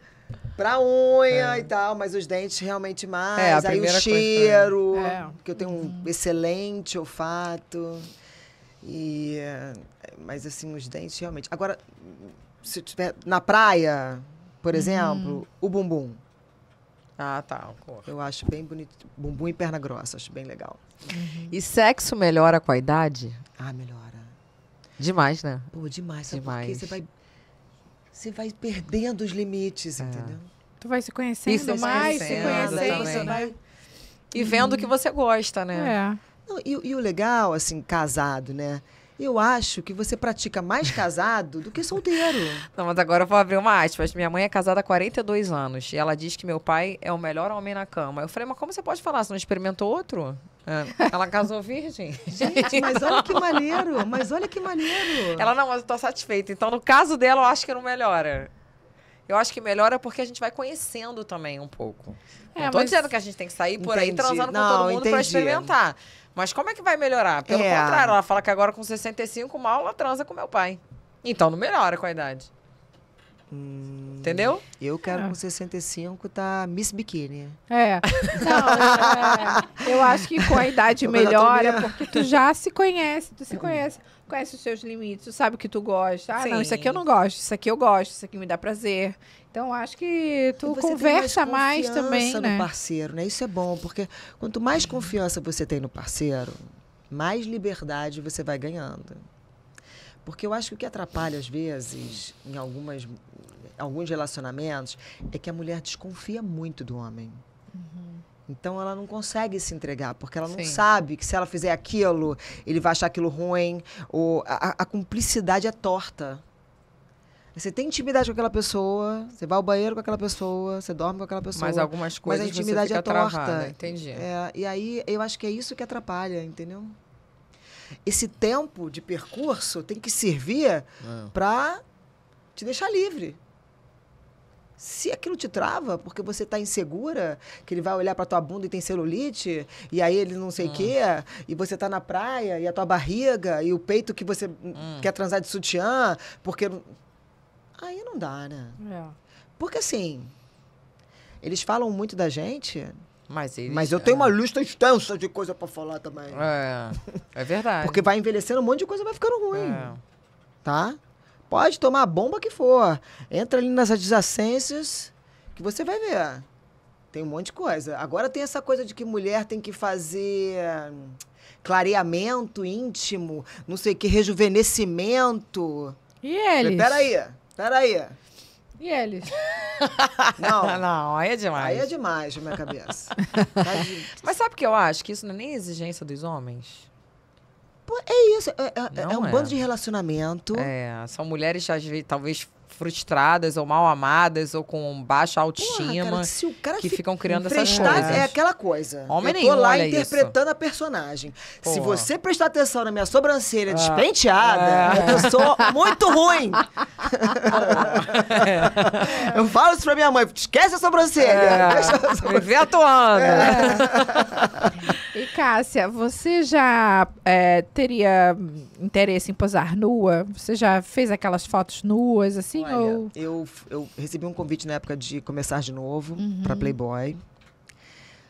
pra unha é. e tal, mas os dentes realmente é, mais. É, a aí o cheiro, coisa... é. que eu tenho uhum. um excelente olfato. E, mas assim, os dentes realmente. Agora, se tiver na praia,
por uhum. exemplo, uhum.
o bumbum. Ah, tá. Eu acho bem bonito. Bumbum e perna grossa, acho bem legal.
Uhum. E sexo melhora com a idade? Ah, melhora. Demais, né? Pô, demais. Sabe demais. Você
vai você vai
perdendo
os limites, é. entendeu?
Tu vai se conhecendo mais,
se conhecendo. Se conhecendo
vai... E vendo o que
uhum. você gosta, né? É. Não, e, e o legal, assim, casado, né? Eu acho que você pratica mais casado do que solteiro. *laughs*
Não, mas agora eu vou abrir uma aspas. Minha mãe é casada há 42 anos e ela diz que meu pai é o melhor homem na cama. Eu falei, mas como você pode falar? Você não experimentou outro? É. Ela casou virgem. *laughs* Gente, mas olha que maneiro. Mas olha que maneiro. Ela, não, mas eu tô satisfeita. Então, no caso dela, eu acho que não melhora. Eu acho que melhora porque a gente vai conhecendo também um pouco. É, não tô mas... dizendo que a gente tem que sair por entendi. aí transando não, com todo mundo para experimentar. Mas como é que vai melhorar? Pelo é. contrário, ela fala que agora com 65, mal ela transa com meu pai. Então não melhora com a idade.
Hum, Entendeu? Eu quero é. com 65 tá Miss Biquíni.
É. *laughs* Não, é, é. Eu acho que com a idade melhora, porque tu já se conhece, tu se conhece, conhece os seus limites, tu sabe o que tu gosta. Ah, Sim. não, isso aqui eu não gosto, isso aqui eu gosto, isso aqui me dá prazer. Então acho que tu conversa mais, mais também, no né? parceiro, né? Isso é bom,
porque quanto mais confiança você tem no parceiro, mais liberdade você vai ganhando. Porque eu acho que o que atrapalha às vezes em algumas alguns relacionamentos é que a mulher desconfia muito do homem. Uhum. Então ela não consegue se entregar, porque ela não sabe que se ela fizer aquilo, ele vai achar aquilo ruim, ou a, a cumplicidade é torta. Você tem intimidade com aquela pessoa, você vai ao banheiro com aquela pessoa, você dorme com aquela pessoa. Mas algumas coisas mas a intimidade é torta. Travada, entendi. É, e aí eu acho que é isso que atrapalha, entendeu? Esse tempo de percurso tem que servir é. para te deixar livre. Se aquilo te trava, porque você está insegura, que ele vai olhar para tua bunda e tem celulite, e aí ele não sei o hum. quê, e você está na praia, e a tua barriga, e o peito que você hum. quer transar de sutiã, porque. Aí não dá, né? É. Porque assim. Eles falam muito da gente, mas, eles, Mas, eu tenho é. uma lista extensa de coisa para falar também. É, é verdade. Porque vai envelhecendo, um monte de coisa vai ficando ruim. É. Tá? Pode tomar a bomba que for. Entra ali nas adjacências que você vai ver. Tem um monte de coisa. Agora tem essa coisa de que mulher tem que fazer hum, clareamento íntimo, não sei o que, rejuvenescimento. E eles? Peraí, peraí. E eles? *laughs* Não. *laughs*
não, aí é demais. Aí é
demais na minha cabeça. *laughs* Tá
Mas sabe o que eu acho? Que isso não é nem exigência dos homens. Pô, é isso. É, é, é um é. bando de relacionamento. É, são mulheres, às vezes, talvez frustradas ou mal amadas ou com baixa autoestima Porra, cara, cara que ficam criando essas é coisas. É
aquela coisa. Homem eu tô lá interpretando isso. a personagem. Porra. Se você prestar atenção na minha sobrancelha ah, despenteada, é. eu sou muito ruim. É. *laughs* Eu falo isso pra minha mãe, esquece a sobrancelha. É. Vem atuando. É.
E Cássia, você já é, teria interesse em posar nua? Você já fez aquelas fotos nuas assim? Olha, ou... eu,
eu recebi um convite na época de começar de novo uhum. para Playboy.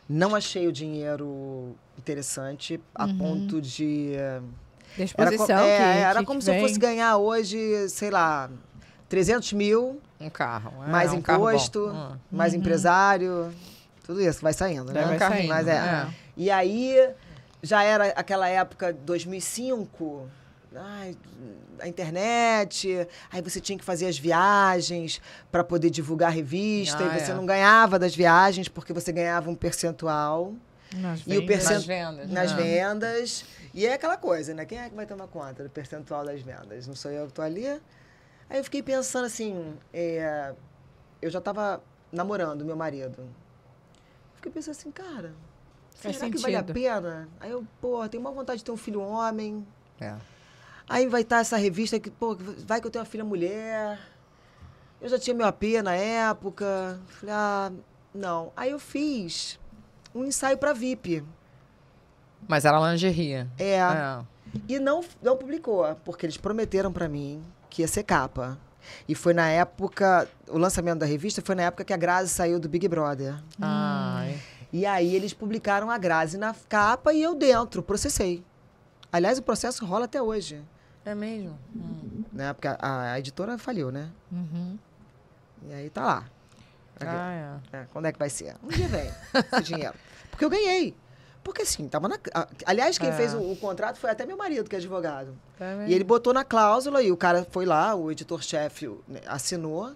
Não achei o dinheiro interessante a uhum. ponto de. Eh, era, é, que, era como que se vem. eu fosse ganhar hoje, sei lá, 300 mil. Um carro. É, mais um imposto, carro ah. mais uhum. empresário. Tudo isso vai saindo, né? Vai, vai saindo, mas é. é. E aí, já era aquela época, 2005. Ai, a internet, aí você tinha que fazer as viagens para poder divulgar a revista, ah, e você é. não ganhava das viagens porque você ganhava um percentual.
Nas e vendas. o percent... Nas vendas. Nas né?
vendas. E é aquela coisa, né? Quem é que vai tomar conta do percentual das vendas? Não sou eu que estou ali? Aí eu fiquei pensando assim, é... eu já estava namorando meu marido. Fiquei pensando assim, cara,
Faz será sentido. que vale a
pena? Aí eu, pô, tenho uma vontade de ter um filho homem. É. Aí vai estar essa revista que, pô, vai que eu tenho uma filha mulher. Eu já tinha meu AP na época. Falei, ah, não. Aí eu fiz um ensaio para VIP.
Mas era lingerie. É. é.
E não, não publicou, porque eles prometeram para mim que ia ser capa. E foi na época, o lançamento da revista foi na época que a Grazi saiu do Big Brother. Ai. E aí eles publicaram a Grazi na capa e eu dentro, processei. Aliás, o processo rola até hoje. É mesmo? Hum. Né? Porque a, a, editora faliu, né? Uhum. E aí tá lá.
Ah, é. é.
Quando é que vai ser?
Um dia vem esse *laughs* dinheiro.
Porque eu ganhei. Porque assim, tava na. Aliás, quem é. fez o, o, contrato foi até meu marido, que é advogado. É e ele botou na cláusula e o cara foi lá, o editor-chefe né, assinou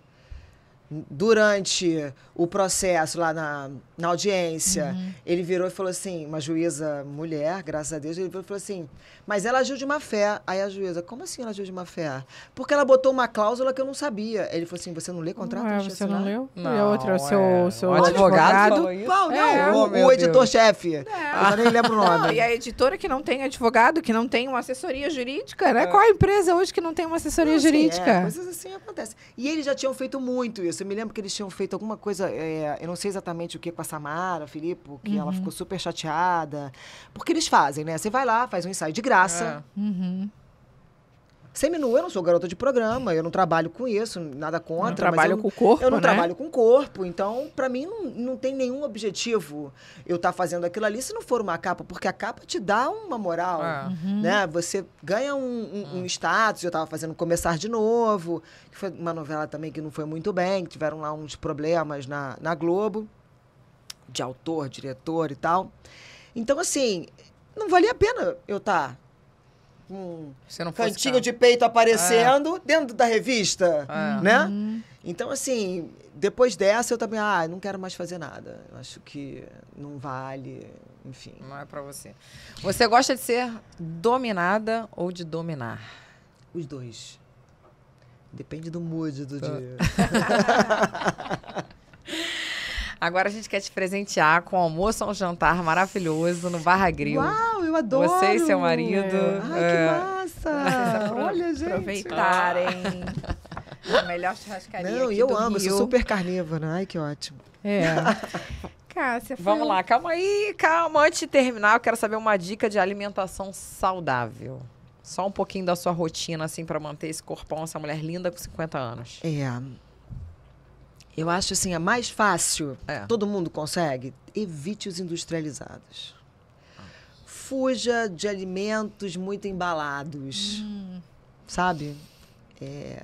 durante o processo lá na, na audiência, uhum. ele virou e falou assim, uma juíza mulher, graças a Deus, ele virou e falou assim, mas ela agiu de má fé. Aí a juíza, como assim ela agiu de má fé? Porque ela botou uma cláusula que eu não sabia. Ele falou assim, você não lê contrato?
Não, é, você não leu?
Não, e a outra, o seu,
é. seu o advogado? advogado né? é. não, oh, o, o
editor-chefe. É. Eu nem lembro o nome. Não, e
a editora que não tem advogado, que não tem uma assessoria jurídica, né? É. Qual a empresa hoje que não tem uma assessoria não, é, jurídica? Assim, coisas assim acontecem. E eles já tinham feito muito
isso isso. Eu me lembro que eles tinham feito alguma coisa, é, eu não sei exatamente o que, com a Samara, Filippo, que uhum. ela ficou super chateada. Porque eles fazem, né? Você vai lá, faz um ensaio de graça. É. Uhum seminu, eu não sou garota de programa, eu não trabalho com isso, nada contra. Não trabalho eu, com o corpo, Eu não né? trabalho com o corpo, então para mim não, não tem nenhum objetivo eu estar tá fazendo aquilo ali se não for uma capa, porque a capa te dá uma moral, ah. uhum. né? Você ganha um, um, um ah. status, eu tava fazendo Começar de Novo, que foi uma novela também que não foi muito bem, que tiveram lá uns problemas na, na Globo, de autor, diretor e tal. Então, assim, não valia a pena eu estar... Tá
um cantinho
de peito aparecendo é. dentro da revista, é. né? Uhum. Então, assim, depois dessa eu também, ah, não quero mais fazer nada. acho que não vale,
enfim. Não é para você. Você gosta de ser dominada ou de dominar? Os dois. Depende do mood do Tô. dia. *laughs* Agora a gente quer te presentear com um almoço ou um jantar maravilhoso no Barra Grill. Uau!
eu adoro. Você e seu marido. É. Ai, que é. massa! *laughs* Olha, gente. Aproveitarem. *laughs* a melhor churrascaria. Não, eu amo, Rio. sou super
carnívora. Ai, que ótimo. É.
*laughs* Cássia, foi... Vamos lá, calma aí,
calma. Antes de terminar, eu quero saber uma dica de alimentação saudável só um pouquinho da sua rotina, assim, para manter esse corpão, essa mulher linda com 50 anos? É. Eu acho, assim, a é mais fácil. É. Todo
mundo consegue.
Evite os
industrializados fuja de alimentos muito embalados. Hum. Sabe? É,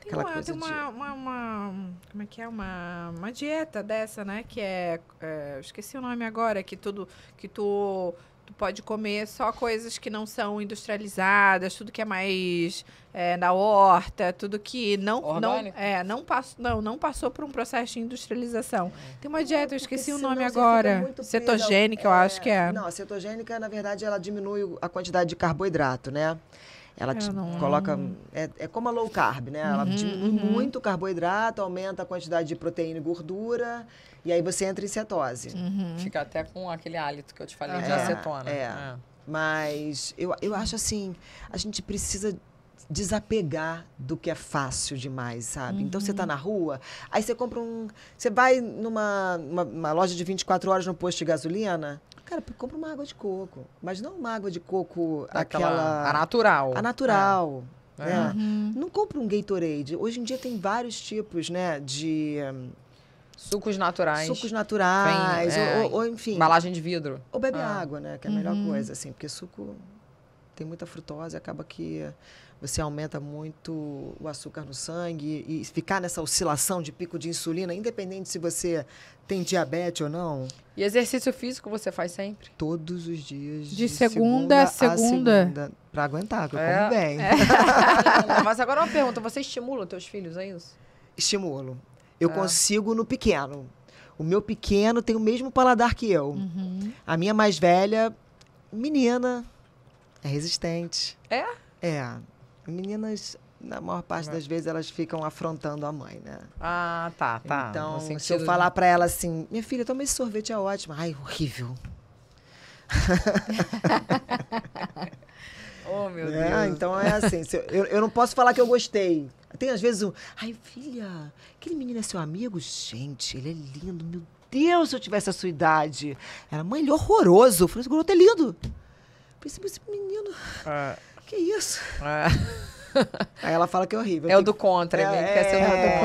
tem aquela uma, coisa tem de...
uma, uma, Como é que é? Uma, uma dieta dessa, né? Que é, é Esqueci o nome agora, que tudo. Que tu tu pode comer só coisas que não são industrializadas, tudo que é mais é, na horta, tudo que não não, é, não, passo não, não passou por um processo de industrialização. É. Tem uma dieta, eu esqueci o nome agora. Cetogênica, é, eu acho que é. Não, a cetogênica, na verdade, ela diminui
a quantidade de carboidrato, né?
Ela te não... coloca.
É. é, é como a low carb, né? Ela uhum, diminui uhum. muito o carboidrato, aumenta a quantidade de proteína e gordura, e aí você entra em cetose. Uhum. Fica até com aquele
hálito que eu te falei ah, de é, acetona. É. é.
Mas eu, eu acho assim, a gente precisa desapegar do que é fácil demais, sabe? Uhum. Então você tá uhum. na rua, aí você compra um. Você vai numa uma, uma loja de 24 horas no posto de gasolina, Cara, compra uma água de coco. Mas não uma água de coco aquela. A natural. A natural. É. é. Uhum. Não compra um Gatorade. Hoje em dia tem vários tipos, né?
De. Hum, sucos naturais.
Sucos naturais, Bem, é, ou, ou, enfim. Embalagem de vidro. Ou bebe ah. água, né? Que é a melhor uhum. coisa, assim, porque suco tem muita frutose, acaba que você aumenta muito o açúcar no sangue e ficar nessa oscilação de pico de insulina, independente se você tem diabetes ou não.
E exercício físico você faz sempre?
Todos os dias. De, de segunda, segunda, a segunda. segunda para aguentar, que eu é. como bem. É.
*laughs* Mas agora uma pergunta, você estimula os teus filhos, é isso?
Estimulo. Eu é. consigo no pequeno. O meu pequeno tem o mesmo paladar que eu.
Uhum.
A minha mais velha, menina, é resistente. É? É. Meninas, na maior parte das vezes, elas ficam afrontando a mãe, né?
Ah, tá, tá. Então, se eu falar para
ela assim, minha filha, toma esse sorvete, é ótimo. Ai, horrível.
*laughs* oh, meu né? Deus. então é assim,
eu, eu não posso falar que eu gostei. Tem às vezes um, ai, filha, aquele menino é seu amigo? Gente, ele é lindo, meu Deus, se eu tivesse a sua idade. Era mãe, ele é horroroso. Eu falei, esse garoto é lindo. Eu pensei, esse menino... Ah que isso?
É. *laughs* Aí ela fala que é horrível. É o do contra, é, é, quer ser o é, do é,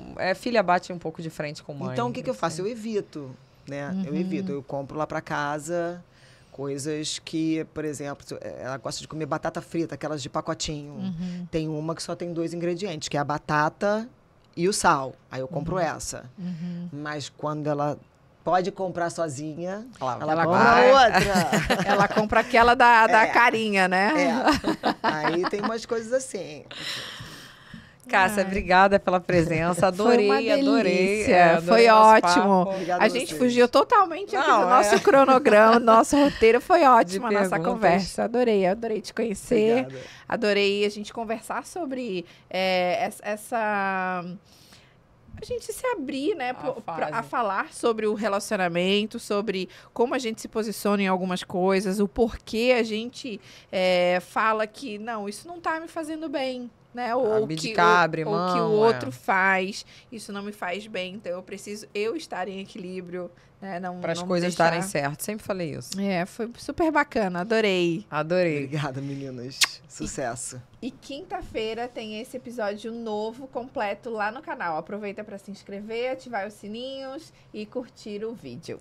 contra. É, filha bate um pouco de frente com mãe. Então, o que, que eu faço?
Eu assim. evito, né? Uhum. Eu evito. Eu compro lá para casa coisas que, por exemplo, eh, ela gosta de comer batata frita, aquelas de pacotinho. Uhum. Tem uma que só tem dois ingredientes, que é a batata e o sal. Aí eu compro uhum. essa. Uhum. Mas quando ela pode comprar sozinha.
Ela,
ela compra outra. *laughs* ela compra aquela da, da é. carinha, né? É.
*laughs* Aí
tem umas coisas assim.
Cássia, Ai. obrigada pela presença. Adorei, é, Foi adorei. Foi adorei ótimo. a, gente
fugiu totalmente Não, aqui do nosso é. cronograma, nosso roteiro. Foi ótimo a nossa conversa. Adorei, adorei te conhecer. Obrigada. Adorei a gente conversar sobre é, essa a gente se abrir, né, a, pra, a, falar sobre o relacionamento, sobre como a gente se posiciona em algumas coisas, o porquê a gente é, fala que não, isso não está me fazendo bem. Né? Ah, ou, o que, o, ou que o é. outro é. faz, isso não me faz bem, então eu preciso eu estar em equilíbrio, é, né, para as coisas darem
certo. Sempre falei isso. É, foi super bacana. Adorei. Adorei. Obrigada, meninas. Sucesso.
E, e quinta-feira tem esse episódio novo, completo, lá no canal. Aproveita para se inscrever, ativar os sininhos e curtir o vídeo.